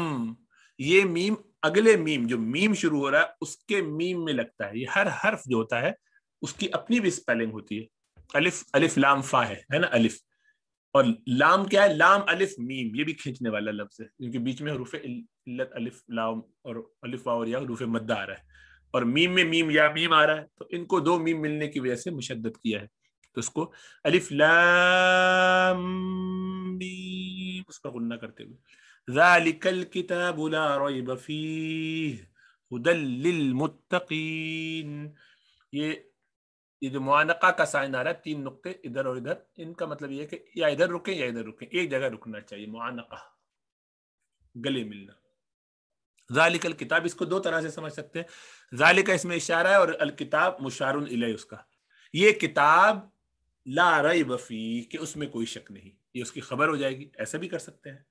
ये मीम अगले मीम जो मीम शुरू हो रहा है उसके मीम में लगता है ये हर हर्फ जो होता है उसकी अपनी भी स्पेलिंग होती है अलिफ अलिफ लाम फा है है ना अलिफ और लाम क्या है लाम अलिफ मीम ये भी खींचने वाला लफ्ज है क्योंकि बीच में रूफ इल्लत अलिफ लाम और अलिफ और या रूफ मद्दा आ रहा है और मीम में मीम या मीम आ रहा है तो इनको दो मीम मिलने की वजह से मुशद्दत किया है तो उसको अलिफ लाम उसका गुन्ना करते हुए ذلك الكتاب لا ريب فيه हदल लिलमुत्तकीन ये ये जो मुआनका का साइन आ रहा है तीन नुक्ते इधर और इधर इनका मतलब ये कि या इधर रुके या इधर रुके एक जगह रुकना चाहिए मुआनका गले मिलना जालिकल किताब इसको दो तरह से समझ सकते हैं जालिका इसमें इशारा है और अल किताब मुशार उसका ये किताब ला रई बफी के उसमें कोई शक नहीं ये उसकी खबर हो जाएगी ऐसा भी कर सकते हैं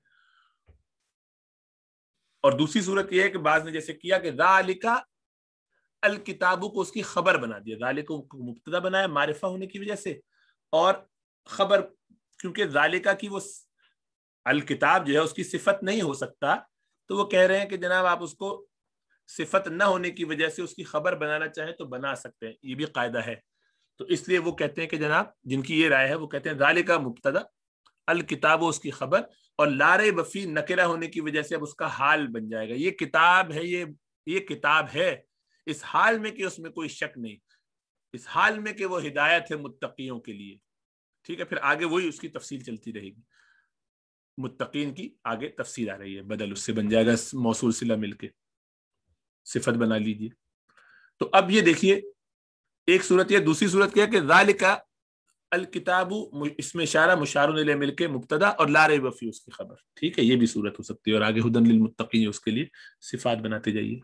और दूसरी सूरत यह है कि बाज ने जैसे किया कि रालिका अल किताबों को उसकी खबर बना दिया रालिका को मुबतदा बनाया मारिफा होने की वजह से और खबर क्योंकि रालिका की वो अल किताब जो है उसकी सिफत नहीं हो सकता तो वो कह रहे हैं कि जनाब आप उसको सिफत न होने की वजह से उसकी खबर बनाना चाहे तो बना सकते हैं ये भी कायदा है तो इसलिए वो कहते हैं कि जनाब जिनकी ये राय है वो कहते हैं रालिका मुबतदा अल किताब उसकी खबर और लारे वफी नकेरा होने की वजह से अब उसका हाल बन जाएगा ये किताब है ये ये किताब है इस हाल में कि उसमें कोई शक नहीं इस हाल में कि वो हिदायत है मुत्तकियों के लिए ठीक है फिर आगे वही उसकी तफसील चलती रहेगी मुत्तकीन की आगे तफसील आ रही है बदल उससे बन जाएगा मौसू सिला मिलके सिफत बना लीजिए तो अब ये देखिए एक सूरत यह दूसरी सूरत क्या कि रालिका अलकिताबू इसमें इशारा मुशार मिलके मुबतदा और लार वफी उसकी खबर ठीक है ये भी सूरत हो सकती है और आगे हदन मुतकी उसके लिए सिफात बनाते जाइए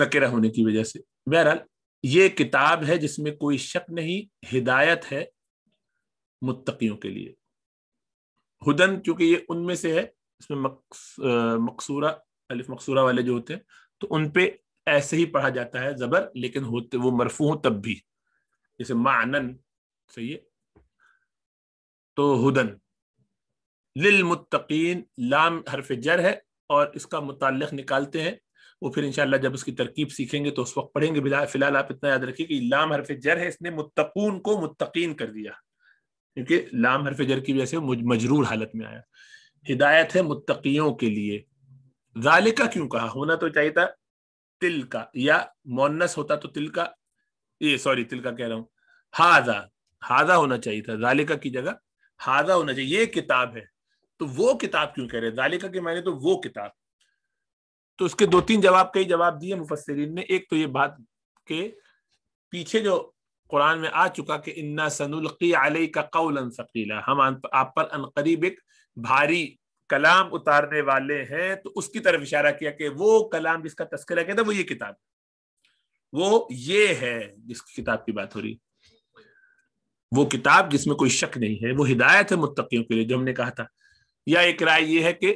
नकेरा होने की वजह से बहरहाल ये किताब है जिसमें कोई शक नहीं हिदायत है मुतकीयों के लिए हुदन क्योंकि ये उनमें से है इसमें मकसूरा अलिफ मकसूरा वाले जो होते हैं तो उन पे ऐसे ही पढ़ा जाता है जबर लेकिन होते वो मरफू हो तब भी जैसे मानन सही है तो हुदन लिल मुत्तकीन लाम हरफ जर है और इसका मुताल निकालते हैं वो फिर इंशाल्लाह जब उसकी तरकीब सीखेंगे तो उस वक्त पढ़ेंगे फिलहाल आप इतना याद रखिए कि लाम हरफ जर है इसने मुत्तकून को मुत्तकीन कर दिया क्योंकि लाम हरफ जर की वजह से मजरूर हालत में आया हिदायत है मुत्तकियों के लिए जालिका क्यों कहा होना तो चाहिए था तिल का या मोनस होता तो तिल का ये सॉरी तिल का कह रहा हूं हाजा हाजा होना चाहिए था जालिका की जगह हाजा होना चाहिए ये किताब है तो वो किताब क्यों कह रहे हैं जालिका के मायने तो वो किताब तो उसके दो तीन जवाब कई जवाब दिए मुफसरीन ने एक तो ये बात के पीछे जो कुरान में आ चुका कि इन्ना सनुल्की आलई का कौलन सकीला हम आप पर अनकरीब एक भारी कलाम उतारने वाले हैं तो उसकी तरफ इशारा किया कि वो कलाम जिसका तस्करा कहता है वो ये किताब वो ये है जिसकी किताब की बात हो रही वो किताब जिसमें कोई शक नहीं है वो हिदायत है मुतकियों के लिए जो हमने कहा था या एक राय ये है कि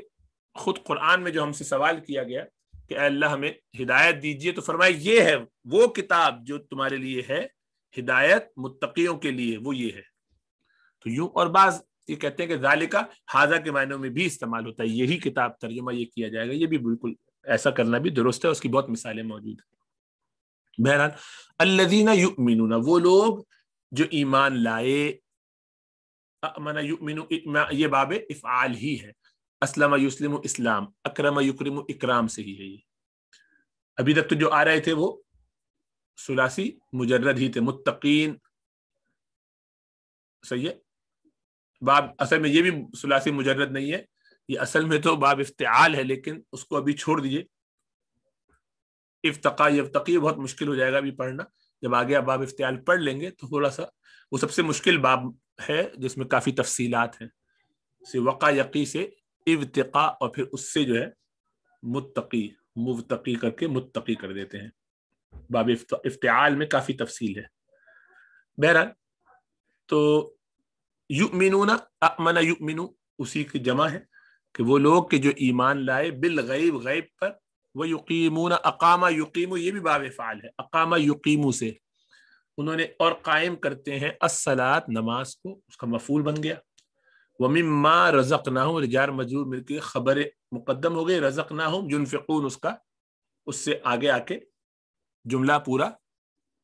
खुद कुरान में जो हमसे सवाल किया गया कि अल्लाह हमें हिदायत दीजिए तो फरमाए ये है वो किताब जो तुम्हारे लिए है हिदायत मुतकियों के लिए वो ये है तो यूं और बाज ये कहते हैं कि जालिका हाजा के मायनों में भी इस्तेमाल होता है यही किताब तर्जुमा ये किया जाएगा ये भी बिल्कुल ऐसा करना भी दुरुस्त है उसकी बहुत मिसालें मौजूद है बहरहाल अल्लदीना युमिनुना वो लोग जो ईमान लाए ये बाब इफ़ाल ही है असलम युस्लिम इस्लाम अक्रम युक्रम इकराम से ही है ये अभी तक तो जो आ रहे थे वो सुलासी मुजरद ही थे मुत्तकीन सही है बाब असल में ये भी सुलासी मुजरद नहीं है ये असल में तो बाब इफ्ताल है लेकिन उसको अभी छोड़ दीजिए इफ्तका यफ्तकी बहुत मुश्किल हो जाएगा अभी पढ़ना जब आगे आप बाब इफ्तियाल पढ़ लेंगे तो थोड़ा सा वो सबसे मुश्किल बाब है जिसमें काफ़ी तफसीलात हैं से वक़ा यकी से इवतका और फिर उससे जो है मुतकी मुवतकी करके मुतकी कर देते हैं बाब इफ्तियाल में काफ़ी तफसील है बहरहाल तो युमिनूना अमना युमिनू उसी की जमा है कि वो लोग के जो ईमान लाए बिल गैब गैब पर व यकीमून अकामा यकीम ये भी बाब फ़ाल है अकामा यकीमू से उन्होंने और कायम करते हैं असलात नमाज को उसका मफूल बन गया माँ रजक ना हूँ रिजार मजूर मिलकर खबर मुकदम हो गई रजक ना हूँ जुनफिकून उसका उससे आगे आके जुमला पूरा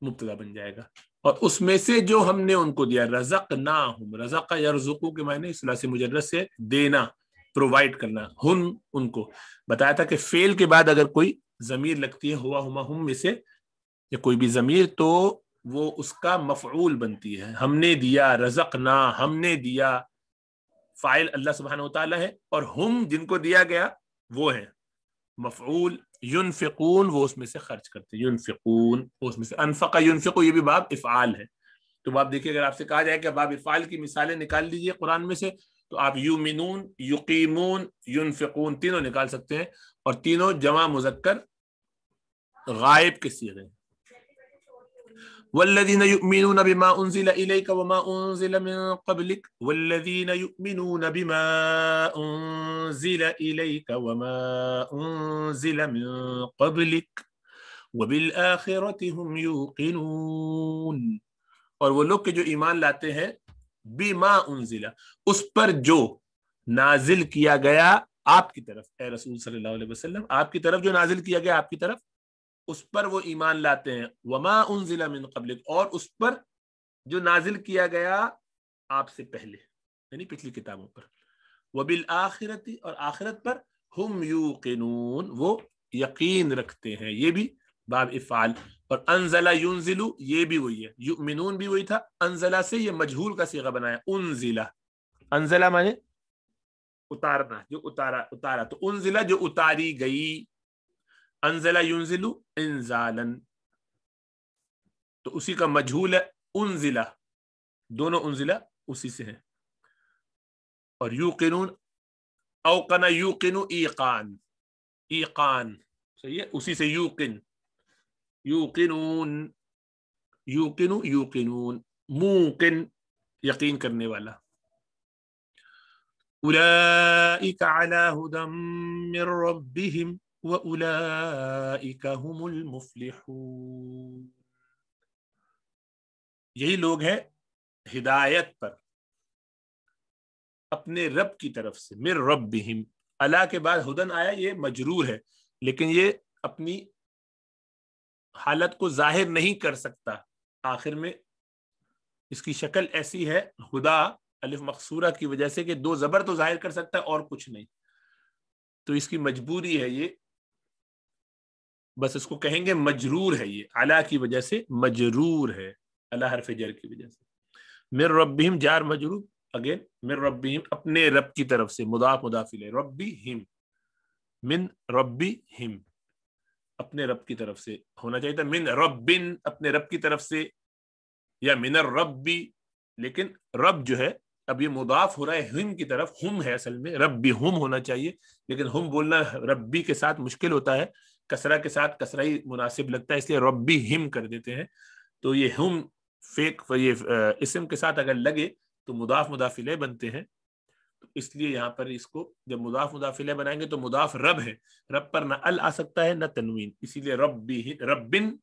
मुबतला बन जाएगा और उसमें से जो हमने उनको दिया रजक ना हम रजक रजुकू के मायने सलाह मुजरस से देना प्रोवाइड करना हुन उनको बताया था कि फेल के बाद अगर कोई जमीर लगती है हुआ हुमा हम में से या कोई भी जमीर तो वो उसका मफरूल बनती है हमने दिया रजक ना हमने दिया फाइल अल्लाह सुबहान तला है और हम जिनको दिया गया वो है मफरूल फिकून वो उसमें से खर्च करते हैं यूनफिकून उसमें से अनफका यूनफिक ये भी बाब इफ़ाल है तो बाप देखिए अगर आपसे कहा जाए कि बाब इफ़ाल की मिसालें निकाल लीजिए कुरान में से तो आप यू मिनून युकीमून यूनफिकून तीनों निकाल सकते हैं और तीनों जमा मुजक्कर गायब के सीगे بما أنزل الیک وما أنزل من قبلك والذین یؤمنون بما أنزل الیک وما أنزل من قبلك وبالآخرة هم يوقنون और वो लोग के जो ईमान लाते बीमा उनजिला उस पर जो नाजिल किया गया आपकी तरफ ए रसूल सल्लाम आपकी तरफ जो नाजिल किया गया आपकी तरफ उस पर वो ईमान लाते हैं वमा उन जिला मिन कबलिक और उस पर जो नाजिल किया गया आपसे पहले यानी पिछली किताबों पर वबिल आखिरती और आखिरत पर हम यू वो यकीन रखते हैं ये भी बाब इफ़ाल और अनजला यूनजिलू ये भी वही है मिनून भी वही था अनजला से ये मजहूल का सीगा बनाया उनजिला अनजला माने उतारना जो उतारा उतारा तो उनजिला जो उतारी गई अनजला यूनजिलू इनजालन तो उसी का मजहूल है उनजिला दोनों उनजिला उसी से है और यू किनून औकना यू किनु ईकान ईकान सही है उसी से यू किन يوقنون يوقن يوقنون موقن يقين करने वाला أولئك على هدى من ربهم وأولئك هم المفلحون यही لوگ हैं हिदायत پر اپنے رب کی طرف سے من ربهم اللہ کے بعد बाद آیا یہ مجرور ہے لیکن یہ اپنی हालत को जाहिर नहीं कर सकता आखिर में इसकी शक्ल ऐसी है हुदा अलिफ मकसूरा की वजह से कि दो जबर तो जाहिर कर सकता है और कुछ नहीं तो इसकी मजबूरी है ये बस इसको कहेंगे मजरूर है ये अला की वजह से मजरूर है अला हरफ की वजह से मेर रबीम जार मजरूर अगेन मेर रबीम अपने रब की तरफ से मुदाफ मुदाफिल है हिम मिन रबी हिम अपने रब की तरफ से होना चाहिए था मिन बिन अपने रब की तरफ से या मिनर रबी लेकिन रब जो है अब ये मुदाफ हो रहा है हिम की तरफ हम है असल में रब भी हम होना चाहिए लेकिन हम बोलना रबी के साथ मुश्किल होता है कसरा के साथ कसरा ही मुनासिब लगता है इसलिए रबी हिम कर देते हैं तो ये हम फेक ये इसम के साथ अगर लगे तो मुदाफ मुदाफिले बनते हैं इसलिए यहाँ पर इसको जब मुदाफ मुदाफिल बनाएंगे तो मुदाफ रब है रब पर ना अल आ सकता है ना तनवीन इसीलिए रबी रबिन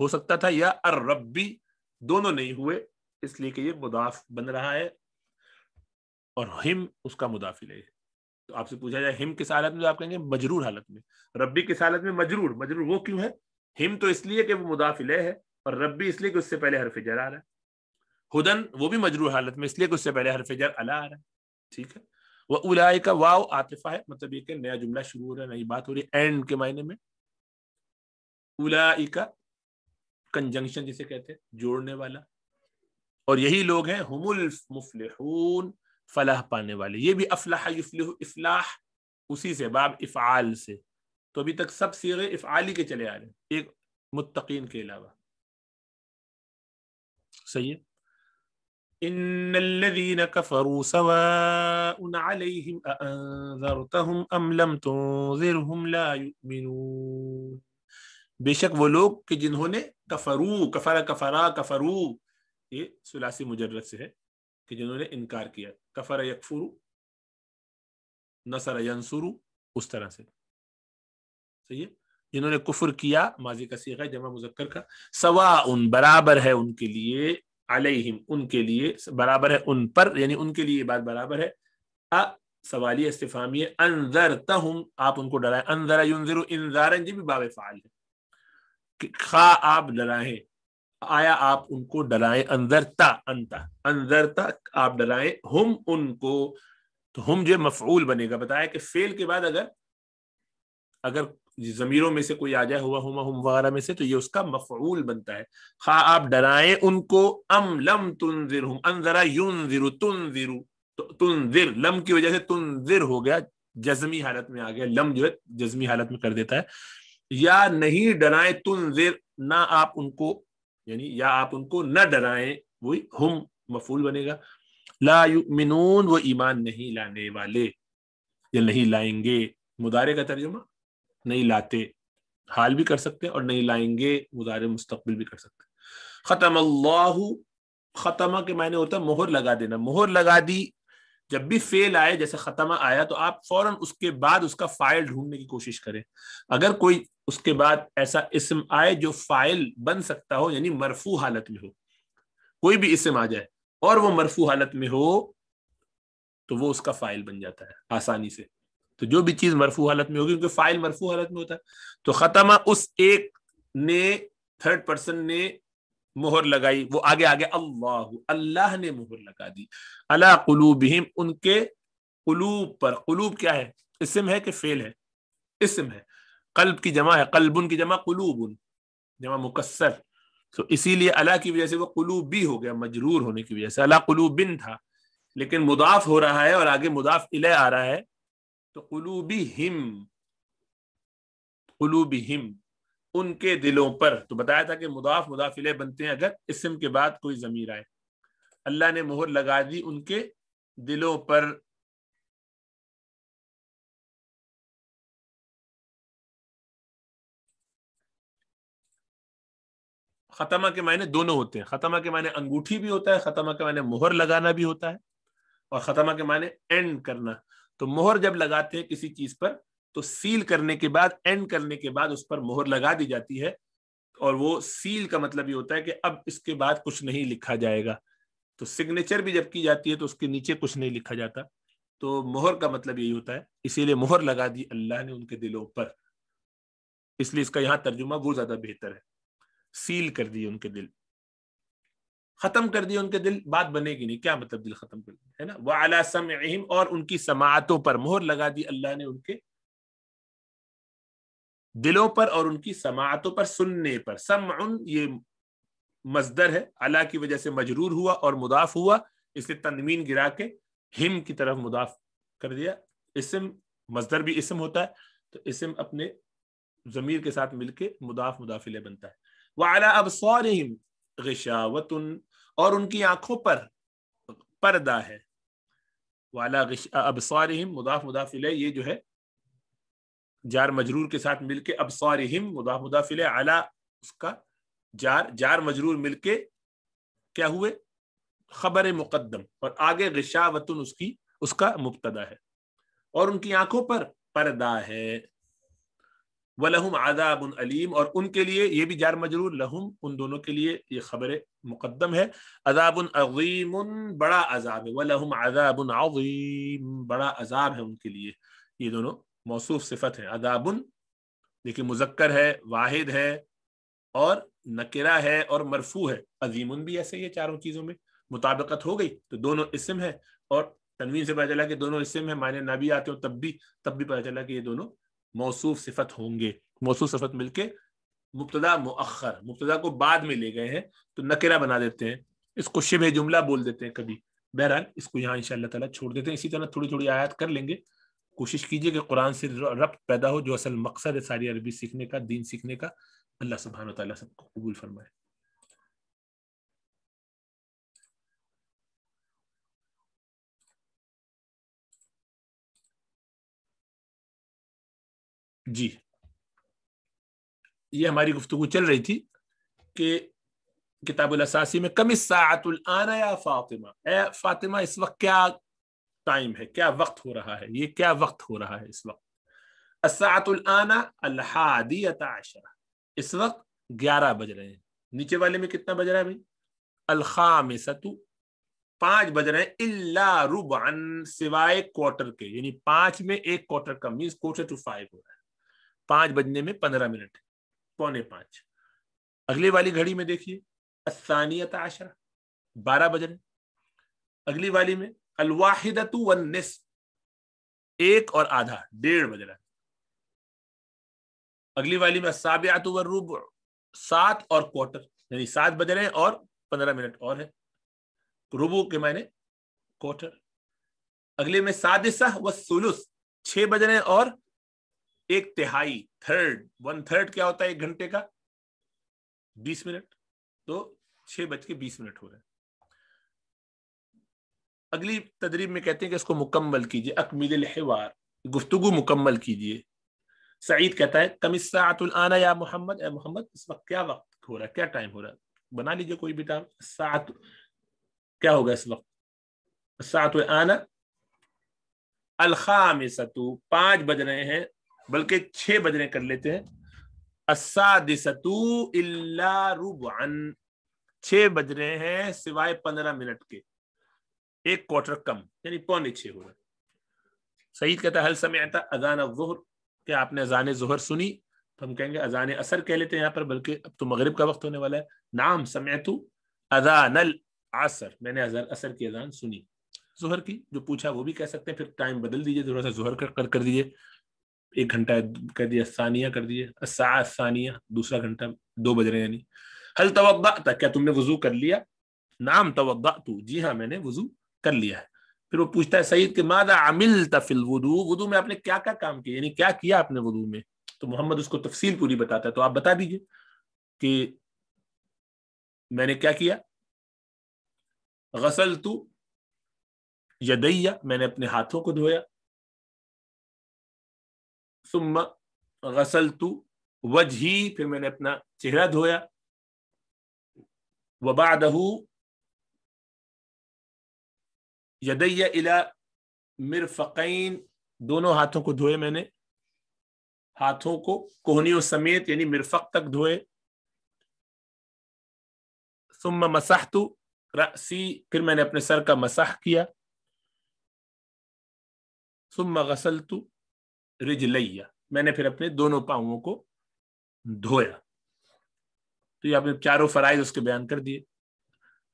हो सकता था या अर रबी दोनों नहीं हुए इसलिए कि ये मुदाफ बन रहा है और हिम उसका मुदाफिल है तो आपसे पूछा जाए हिम किस हालत में तो आप कहेंगे मजरूर हालत में रबी किस हालत में मजरूर मजरूर वो क्यों है हिम तो इसलिए कि वो मुदाफिले है और रबी इसलिए कि उससे पहले हरफ जर आ रहा है हुदन वो भी मजरूर हालत में इसलिए कि उससे पहले हरफ जर अला आ रहा है ठीक है वह उलाय का वाव आतिफा है मतलब ये नया जुमला शुरू हो रहा है नई बात हो रही है एंड के मायने में उलाई का कंजंक्शन जिसे कहते हैं जोड़ने वाला और यही लोग हैं हुमुल मुफलिहून फलाह पाने वाले ये भी अफलाह युफलिह इफलाह उसी से बाब इफ़ाल से तो अभी तक सब सीगे इफ़ाली के चले आ रहे हैं एक मुत्तकीन के अलावा सही है إن الذين كفروا سواء عليهم أأنذرتهم أم لم تنذرهم لا يؤمنون بشك ولوك كي جنهو نے كفروا كفر كفرا كفروا یہ سلاسی مجرد سے ہے کہ جنہوں نے انکار کیا كفر يكفروا نصر ينصروا اس طرح سے جنہوں نے کفر کیا ماضی کا سیغہ جمع مذکر کا سواء برابر ہے ان کے لیے अलहिम उनके लिए बराबर है उन पर यानी उनके लिए ये बात बराबर है आ सवाली इस्तेफामी अनजर तहम आप उनको डराएं अनजरा युनजर इनजारन जी भी बाब फाल है कि खा आप डराएं आया आप उनको डराएं अनजरता अंता अनजरता आप डराएं हम उनको तो हम जो मफूल बनेगा बताया कि फेल के बाद अगर अगर जमीरों में से कोई आ जाए हुआ हुमा हम वगैरह में से तो ये उसका मफूल बनता है खा आप डराए उनको अम लम तुन जिर अन जरा यून जिरु तुन जिरु तुन तो जिर लम की वजह से तुन जिर हो गया जज्मी हालत में आ गया लम जो है जज्मी हालत में कर देता है या नहीं डराए तुन जिर ना आप उनको यानी या आप उनको न डराए वही हम मफूल बनेगा ला मिनून वो ईमान नहीं लाने वाले या नहीं लाएंगे मुदारे का तर्जुमा नहीं लाते हाल भी कर सकते और नहीं लाएंगे गुजार मुस्तबिल भी कर सकते खत्म अल्लाह ख़तमा के मायने होता है मोहर लगा देना मोहर लगा दी जब भी फेल आए जैसे ख़तमा आया तो आप फौरन उसके बाद उसका फाइल ढूंढने की कोशिश करें अगर कोई उसके बाद ऐसा इसम आए जो फाइल बन सकता हो यानी मरफू हालत में हो कोई भी इसम आ जाए और वो मरफू हालत में हो तो वो उसका फाइल बन जाता है आसानी से तो जो भी चीज मरफू हालत में होगी क्योंकि फाइल मरफू हालत में होता है तो खत्म उस एक ने थर्ड पर्सन ने मोहर लगाई वो आगे आगे अल्लाह अल्लाह ने मोहर लगा दी अला हिम उनके कुलूब पर कुलूब क्या है इसम है कि फेल है इसम है कल्ब की जमा है कल्बुन की जमा कलूबुन जमा मुकसर तो इसीलिए अला की वजह से वो कुलूब भी हो गया मजरूर होने की वजह से अला कलूबिन था लेकिन मुदाफ हो रहा है और आगे मुदाफ इले आ रहा है तो कुलूबी हिम कुलूबी हिम उनके दिलों पर तो बताया था कि मुदाफ मुदाफिले बनते हैं अगर इसम के बाद कोई ज़मीर आए अल्लाह ने मोहर लगा दी उनके दिलों पर खतमा के मायने दोनों होते हैं खतमा के मायने अंगूठी भी होता है खतमा के मायने मोहर लगाना भी होता है और खतमा के मायने एंड करना तो मोहर जब लगाते हैं किसी चीज पर तो सील करने के बाद एंड करने के बाद उस पर मोहर लगा दी जाती है और वो सील का मतलब ये होता है कि अब इसके बाद कुछ नहीं लिखा जाएगा तो सिग्नेचर भी जब की जाती है तो उसके नीचे कुछ नहीं लिखा जाता तो मोहर का मतलब यही होता है इसीलिए मोहर लगा दी अल्लाह ने उनके दिलों पर इसलिए इसका यहाँ तर्जुमा वो ज्यादा बेहतर है सील कर दिए उनके दिल खत्म कर दिए उनके दिल बात बनेगी नहीं क्या मतलब दिल खत्म कर है ना वाला सम और उनकी समातों पर मोहर लगा दी अल्लाह ने उनके दिलों पर और उनकी समातों पर सुनने पर सम ये मजदर है अला की वजह से मजरूर हुआ और मुदाफ हुआ इसलिए तनवीन गिरा के हिम की तरफ मुदाफ कर दिया इसम मजदर भी इसम होता है तो इसम अपने जमीर के साथ मिलके मुदाफ मुदाफिले बनता है अला अब सौरहिम गशावतन और उनकी आंखों पर पर्दा है वाला सारिम मुदाफ मुदाफिल ये जो है जार मजरूर के साथ मिलके सारिम मुदाफ मुदाफिल अला उसका जार जार मजरूर मिलके क्या हुए खबर मुकदम और आगे गशावतन उसकी उसका मुबतदा है और उनकी आंखों पर पर्दा है व लहम आदाब अलीम और उनके लिए ये भी जार मजरूर लहम उन दोनों के लिए ये खबर मुकदम है अजाब अजीम बड़ा अजाब है व लहम आदाब अजीम बड़ा अजाब है उनके लिए ये दोनों मौसू सिफत है अदाबन देखिए मुजक्कर है वाहिद है और नकिरा है और मरफू है अजीम भी ऐसे ही है चारों चीज़ों में मुताबिकत हो गई तो दोनों इसम है और तनवीन से पता चला कि दोनों इसम है मायने ना भी आते हो तब भी तब भी पता चला कि ये दोनों मौसू सिफत होंगे मौसू सिफत मिलके मुबतदा मुखर मुबतदा को बाद में ले गए हैं तो नकेरा बना देते हैं इसको शिब जुमला बोल देते हैं कभी बहरहाल इसको यहाँ इन ताला छोड़ देते हैं इसी तरह थोड़ी थोड़ी आयात कर लेंगे कोशिश कीजिए कि कुरान से रब पैदा हो जो असल मकसद है सारी अरबी सीखने का दीन सीखने का अल्लाह सुबहान तबूल फरमाए जी ये हमारी गुफ्तु चल रही थी कि किताबुलसासी में सातुल आना या फातिमा ए फातिमा इस वक्त क्या टाइम है क्या वक्त हो रहा है ये क्या वक्त हो रहा है इस वक्त असातुल आना अताशरा इस वक्त ग्यारह बज रहे हैं नीचे वाले में कितना बज रहा है भाई अलखा सतु पांच बज रहे हैं इल्ला रुबान सिवाय क्वार्टर के यानी पांच में एक क्वार्टर का मीन क्वार्टर टू फाइव हो रहा है पांच बजने में पंद्रह मिनट पौने पांच अगली वाली घड़ी में देखिए असानियत आशरा बारह बजन अगली वाली में अलवाहिदतु एक और आधा डेढ़ बज रहा अगली वाली में साबियात रूब सात और क्वार्टर यानी सात बज रहे हैं और पंद्रह मिनट और है रुबू के मायने क्वार्टर अगले में सादिशा व सुलुस छह बज रहे हैं और एक तिहाई थर्ड वन थर्ड क्या होता है एक घंटे का बीस मिनट तो छह बज के बीस मिनट हो रहे हैं अगली तदरीब में कहते हैं कि इसको मुकम्मल कीजिए अकमिल हिवार गुफ्तगु मुकम्मल कीजिए सईद कहता है कमिस आना या मोहम्मद ए मोहम्मद इस वक्त क्या वक्त हो रहा है क्या टाइम हो रहा है बना लीजिए कोई भी टाइम सात क्या होगा इस वक्त सातुल आना अलखाम पांच बज रहे हैं बल्कि छह बजने कर लेते हैं इल्ला रुबअन छह बज रहे हैं सिवाय पंद्रह मिनट के एक क्वार्टर कम यानी पौने छह हो रहे सईद कहता हल समय आता अजान अजहर क्या आपने अजान जहर सुनी तो हम कहेंगे अजान असर कह लेते हैं यहाँ पर बल्कि अब तो मगरब का वक्त होने वाला है नाम समय तू अजान अल आसर मैंने अजर असर की अजान सुनी जहर की जो पूछा वो भी कह सकते हैं फिर टाइम बदल दीजिए थोड़ा सा जहर कर, कर दीजिए एक घंटा कह दिया सानिया कर दिए सानिया दूसरा घंटा दो बज रहे यानी हल तवदा क्या तुमने वजू कर लिया नाम तवदा तू जी हाँ मैंने वजू कर लिया है फिर वो पूछता है सईद के मादा अमिल तफिल वदू वदू में आपने क्या क्या काम किया यानी क्या किया आपने वदू में तो मोहम्मद उसको तफसील पूरी बताता है तो आप बता दीजिए कि मैंने क्या किया गसल तू यदैया मैंने अपने हाथों को धोया सुम्मा गसल तू वजही फिर मैंने अपना चेहरा धोया वबादहू यदैया इला मिरफकीन दोनों हाथों को धोए मैंने हाथों को कोहनियों समेत यानी मिरफक तक धोए सुम्मा मसाह तू रसी फिर मैंने अपने सर का मसाह किया सुम्मा गसल तू लिया मैंने फिर अपने दोनों पाओं को धोया तो ये आपने चारों फराइज उसके बयान कर दिए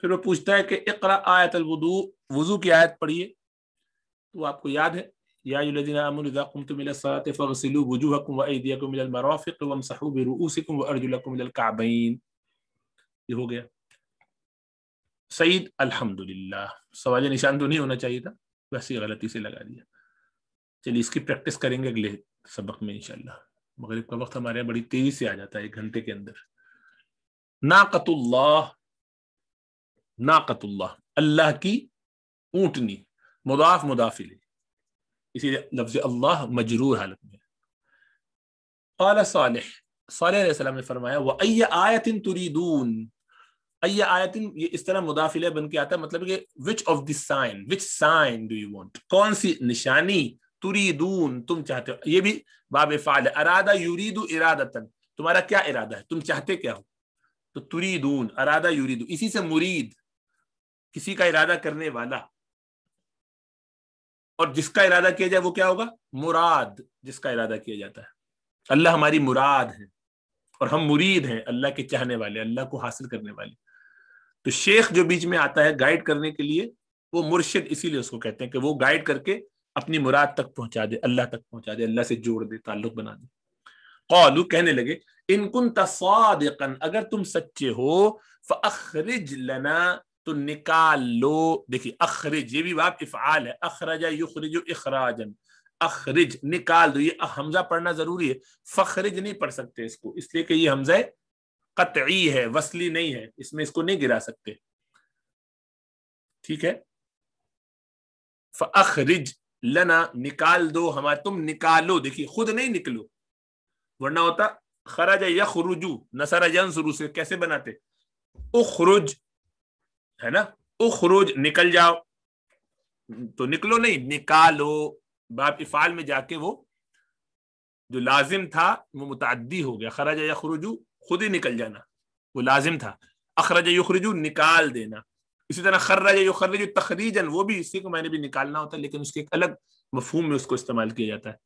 फिर वो पूछता है कि इकरा आयत वजू वजू की आयत पढ़िए तो आपको याद है सईद अलहमदुल्ला सवाल निशान तो नहीं होना चाहिए था वैसे गलती से लगा दिया चलिए इसकी प्रैक्टिस करेंगे अगले सबक में इनशाला मगरब का वक्त हमारे यहाँ बड़ी तेजी से आ जाता है एक घंटे के अंदर नाकतुल्ला नाकतुल्ला अल्लाह की ऊँटनी मुदाफ मुदाफिल इसी लफ्ज अल्लाह मजरूर हालत में ने फरमाया वह अय आयतिन तुरीदून अय आयतिन ये इस तरह मुदाफिल बन के आता है मतलब कि which of the sign which sign do you want कौन सी निशानी तुरीदून तुम चाहते हो ये भी बाबे फाल अरादा यूरीदू तन तुम्हारा क्या इरादा है तुम चाहते क्या हो तो तुरीदून अरादा यूरीदू इसी से मुरीद किसी का इरादा करने वाला और जिसका इरादा किया जाए वो क्या होगा मुराद जिसका इरादा किया जाता है अल्लाह हमारी मुराद है और हम मुरीद हैं अल्लाह के चाहने वाले अल्लाह को हासिल करने वाले तो शेख जो बीच में आता है गाइड करने के लिए वो मुर्शिद इसीलिए उसको कहते हैं कि वो गाइड करके अपनी मुराद तक पहुंचा दे अल्लाह तक पहुंचा दे अल्लाह से जोड़ दे ताल्लुक बना दे कौलू कहने लगे इनकुन तसादन अगर तुम सच्चे हो फखरिज लना तो निकाल लो देखिए अखरिज ये भी बाप इफ़ाल है अखरजा युखरिज इखराजन अखरिज निकाल दो ये हमजा पढ़ना जरूरी है फखरिज नहीं पढ़ सकते इसको इसलिए कि ये हमजा कतई है वसली नहीं है इसमें इसको नहीं गिरा सकते ठीक है फखरिज लना निकाल दो हमारे तुम निकालो देखिए खुद नहीं निकलो वरना होता खराज खुरुजू नसरा जन शुरू से कैसे बनाते उखरुज है ना उखरुज निकल जाओ तो निकलो नहीं निकालो बाप इफाल में जाके वो जो लाजिम था वो मुतादी हो गया खराज यखरुजू खुद ही निकल जाना वो लाजिम था अखराज युखरुजू निकाल देना इसी तरह खर्रज जो खर्रज तखरीजन वो भी इसी को मैंने भी निकालना होता है लेकिन उसके एक अलग मफहूम में उसको इस्तेमाल किया जाता है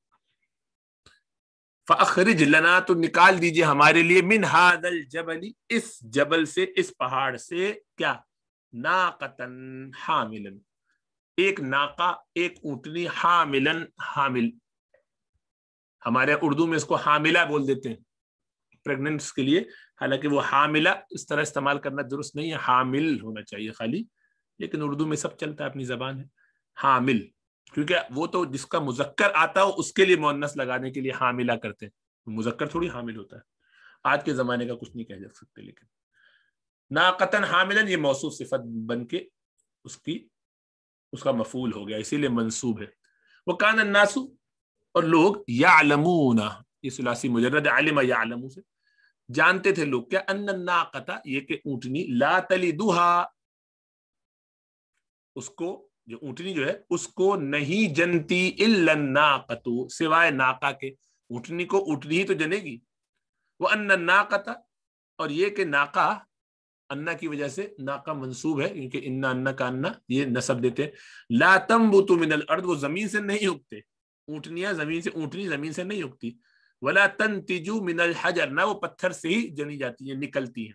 फ़खरिज लना तो निकाल दीजिए हमारे लिए मिन हादल जबली इस जबल से इस पहाड़ से क्या नाकतन हामिलन एक नाका एक ऊटनी हामिलन हामिल हमारे उर्दू में इसको हामिला बोल देते हैं प्रेगनेंट्स के लिए हालांकि वो हामिला इस तरह इस्तेमाल करना दुरुस्त नहीं है हामिल होना चाहिए खाली लेकिन उर्दू में सब चलता है अपनी जबान है हामिल क्योंकि वो तो जिसका मुजक्कर आता हो उसके लिए मोनस लगाने के लिए हामिला करते हैं मुजक्कर थोड़ी हामिल होता है आज के ज़माने का कुछ नहीं कह जा सकते लेकिन नाकतन हामिलन ये मौसू सिफत बन के उसकी उसका मफूल हो गया इसीलिए मनसूब है वो कान नासू और लोग ना ये सुलासी मुजरद आलिम आलमू से जानते थे लोग क्या अन्नाकता ये कि ऊटनी ला तली दुहा उसको जो ऊटनी जो है उसको नहीं जनती कतु सिवाय नाका के ऊटनी को ऊटनी ही तो जनेगी वो कथा और ये कि नाका अन्ना की वजह से नाका मंसूब है क्योंकि इन्ना अन्ना का अन्ना ये नसब देते लातम बुतु मिनल अर्द वो जमीन से नहीं उगते ऊटनिया जमीन से ऊटनी जमीन से नहीं उगती वला तन तिजू मिनल हजर ना वो पत्थर से ही जनी जाती है निकलती है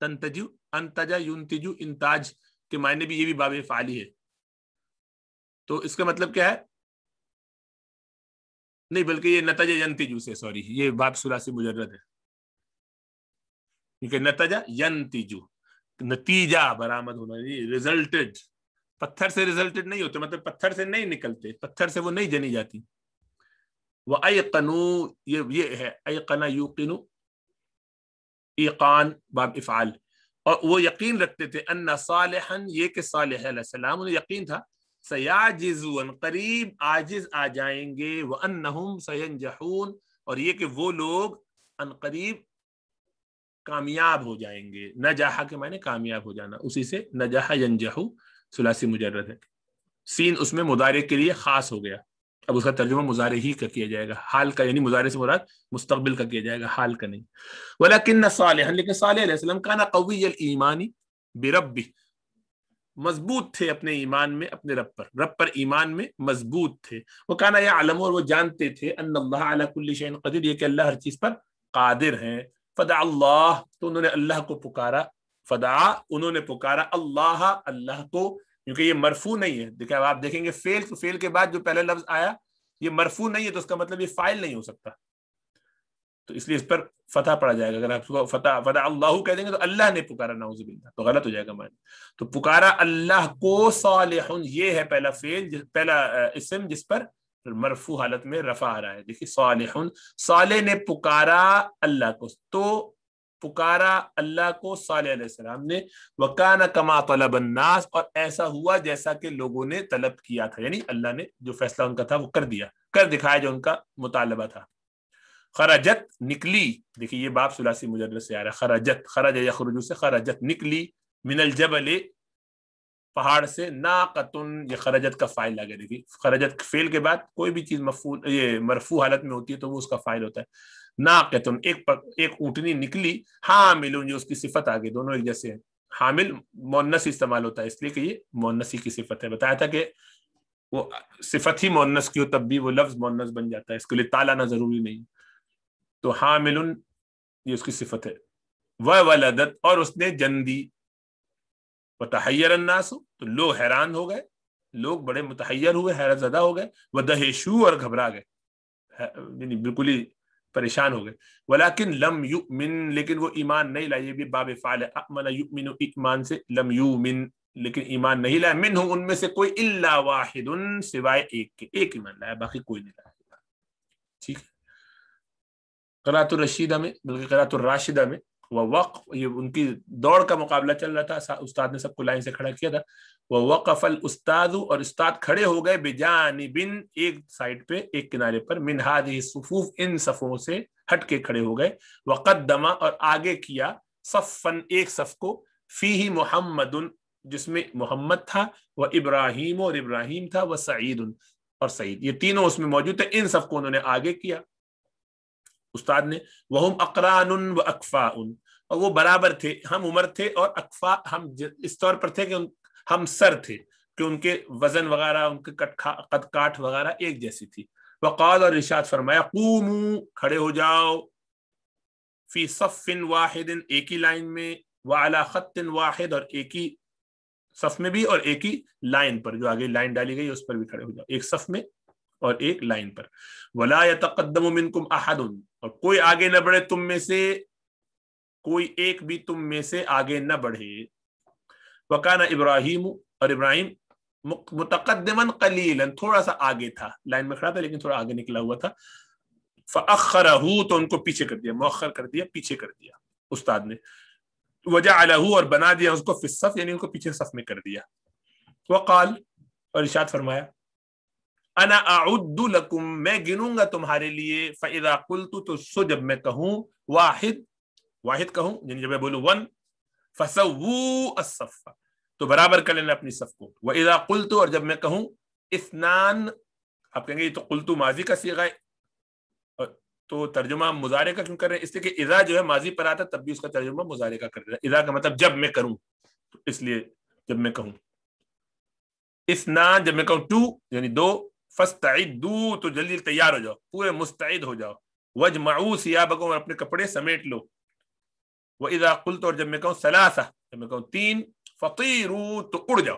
तन तजू अंतजा यून तिजू इंताज के मायने भी ये भी बाबे फाली है तो इसका मतलब क्या है नहीं बल्कि ये नतजा यंतिजू से सॉरी ये बाप सुरासी से है क्योंकि नतजा यन यंतिजू नतीजा बरामद होना रिजल्टेड पत्थर से रिजल्टेड नहीं होते मतलब पत्थर से नहीं निकलते पत्थर से वो नहीं जनी जाती व कनु ये ये है अय कना यूकिनु ईकान बाब इफ़ाल और वो यकीन रखते थे अन्ना सालहन ये के सालम उन्हें यकीन था सयाजिजुन करीब आजिज आ जाएंगे व अन्नहुम सयंजहून और ये कि वो लोग अन करीब कामयाब हो जाएंगे नजाहा के मायने कामयाब हो जाना उसी से नजाहा यंजहू सुलासी मुजरद है सीन उसमें मुदारे के लिए खास हो गया अब उसका तर्जुमा मुजारे ही का किया जाएगा हाल का यानी मुजारे से मुराद मुस्तबिल का किया जाएगा हाल का नहीं वाला किन्न साल लेकिन सालम का ना कवील ईमानी बेरबी मजबूत थे अपने ईमान में अपने रब पर रब पर ईमान में मजबूत थे वो काना या आलम और वो जानते थे अल्लाह ये कि अल्लाह हर चीज़ पर कादिर हैं फ़दा अल्लाह तो उन्होंने अल्लाह को पुकारा फ़दा उन्होंने पुकारा अल्लाह अल्लाह को क्योंकि ये मरफू नहीं है देखिए अब आप देखेंगे फेल तो फेल के बाद जो पहला लफ्ज आया ये मरफू नहीं है तो उसका मतलब ये फाइल नहीं हो सकता तो इसलिए इस पर फतह पड़ा जाएगा अगर आप फतह अल्लाह कह देंगे तो अल्लाह ने पुकारा बिल्ला तो गलत हो जाएगा मान तो पुकारा अल्लाह को सालिह ये है पहला फेल पहला इसम जिस पर मरफू हालत में रफा आ रहा है देखिए सालिह साले ने पुकारा अल्लाह को तो पुकारा अल्लाह को सलाम ने वक़ान कमा तलबन्नास और ऐसा हुआ जैसा कि लोगों ने तलब किया था यानी अल्लाह ने जो फैसला उनका था वो कर दिया कर दिखाया जो उनका मुतालबा था खराजत निकली देखिए ये बाप सुलासी मुजर से आ रहा है खराजत खराज यखरजू से खराजत निकली मिनल जबल पहाड़ से नाकतुन ये खराजत का फाइल आ गया देखिए खराजत फेल के बाद कोई भी चीज़ मफूल ये मरफू हालत में होती है तो वो उसका फाइल होता है नाक कहते एक पर, एक ऊटनी निकली हामिल जो उसकी सिफत आ गई दोनों एक जैसे हैं हामिल मोनस इस्तेमाल होता है इसलिए कि ये मोनसी की सिफत है बताया था कि वो सिफत ही मोनस की हो तब भी वो लफ्ज मोनस बन जाता है इसके लिए तालाना जरूरी नहीं तो हामिल ये उसकी सिफत है वह वलदत और उसने जन दी वतहैर अन्नास तो लोग हैरान हो गए लोग बड़े मुतहैर हुए हैरत ज़दा हो गए वह दहेशू और घबरा गए बिल्कुल ही परेशान हो गए वलाकिन लम यू मिन लेकिन वो ईमान नहीं लाए ये भी बाब फाल है मना यू मिन ईमान से लम यू मिन लेकिन ईमान नहीं लाया मिन हो उनमें से कोई इल्ला वाहिद सिवाय एक के एक ईमान लाया बाकी कोई नहीं लाया ठीक है करात रशीदा में बल्कि करात राशिदा में वह वक़ ये उनकी दौड़ का मुकाबला चल रहा था उस्ताद ने सबको लाइन से खड़ा किया था वह वक़ल उस्ताद और उस्ताद खड़े हो गए बेजानी बिन एक साइड पे एक किनारे पर मिनहाद सफूफ इन सफ़ों से हट के खड़े हो गए वक़दमा और आगे किया सफ़न एक सफ़ को फी ही मोहम्मद जिसमें मोहम्मद था वह इब्राहिम और इब्राहिम था वह सईद और सईद ये तीनों उसमें मौजूद थे इन सबको उन्होंने आगे किया उस्ताद ने वह अकरान व अकफा उन और वो बराबर थे हम उमर थे और अकफा हम इस तौर पर थे कि हम सर थे कि उनके वजन वगैरह उनके कद काठ वगैरह एक जैसी थी वक़ाल और इशाद फरमाया कूमू खड़े हो जाओ फी सफ़िन वाहिदिन एक ही लाइन में वाला ख़तिन वाहिद और एक ही सफ में भी और एक ही लाइन पर जो आगे लाइन डाली गई उस पर भी खड़े हो जाओ एक सफ में और एक लाइन पर वला तकदम मिनकुम अहदुन और कोई आगे न बढ़े तुम में से कोई एक भी तुम में से आगे न बढ़े वकाना इब्राहिम और इब्राहिम मुतकदमन कलीलन थोड़ा सा आगे था लाइन में खड़ा था लेकिन थोड़ा आगे निकला हुआ था फ़रहू तो उनको पीछे कर दिया मौखर कर दिया पीछे कर दिया उस्ताद ने वजह अलहू और बना दिया उसको फिसफ यानी उनको पीछे सफ में कर दिया वकाल और इशाद फरमाया अना लकुम मैं गिनूंगा तुम्हारे लिए फ़ैदा कुल तु तो सो जब मैं कहूं वाहिद वाहिद कहूं यानी जब मैं बोलू वन फसवू तो बराबर कर लेना अपनी सफ को वह कुल तो और जब मैं कहूं इसनान आप कहेंगे ये तो कुलतु माजी का सीगा है तो तर्जुमा मुजारे का क्यों कर रहे हैं इसलिए इजा जो है माजी पर आता तब भी उसका तर्जुमा मुजारे का कर रहे हैं इजा का मतलब जब मैं करूं तो इसलिए जब मैं कहूँ स्नान जब मैं कहूं टू यानी दो फस्तू तो जल्दी तैयार हो जाओ पूरे मुस्तैद हो जाओ वज या बगो और अपने कपड़े समेट लो वह इजा कुल तो और जब मैं कहूँ सलासा जब मैं कहूँ तीन फ़कीरू तो उड़ जाओ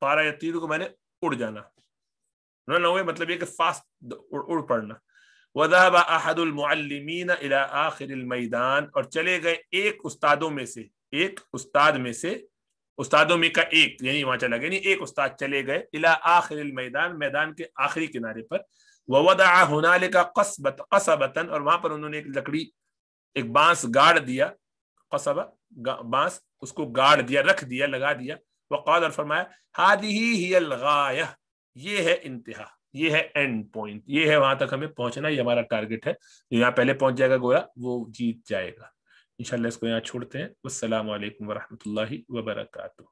पारा या तीरू को मैंने उड़ जाना रन अवे मतलब ये कि फास्ट उड़, उड़ पड़ना वजाबा आखिर मैदान और चले गए एक उस्तादों में से एक उस्ताद में से उस्तादों में का एक यानी वहां चला गया एक उस्ताद चले गए इला आखिर मैदान मैदान के आखिरी किनारे पर ववदा होनाले का कसबत कसबतन और वहां पर उन्होंने एक लकड़ी एक बांस गाड़ दिया कसबा बांस उसको गाड़ दिया रख दिया लगा दिया वह कौल और फरमाया हादी ही गाया ये है इंतहा ये है एंड पॉइंट ये है वहां तक हमें पहुंचना ये हमारा टारगेट है जो यहाँ पहले पहुंच जाएगा गोया वो जीत जाएगा इंशाल्लाह इसको यहाँ छोड़ते हैं असल वरहमतुल्लाहि वबरकू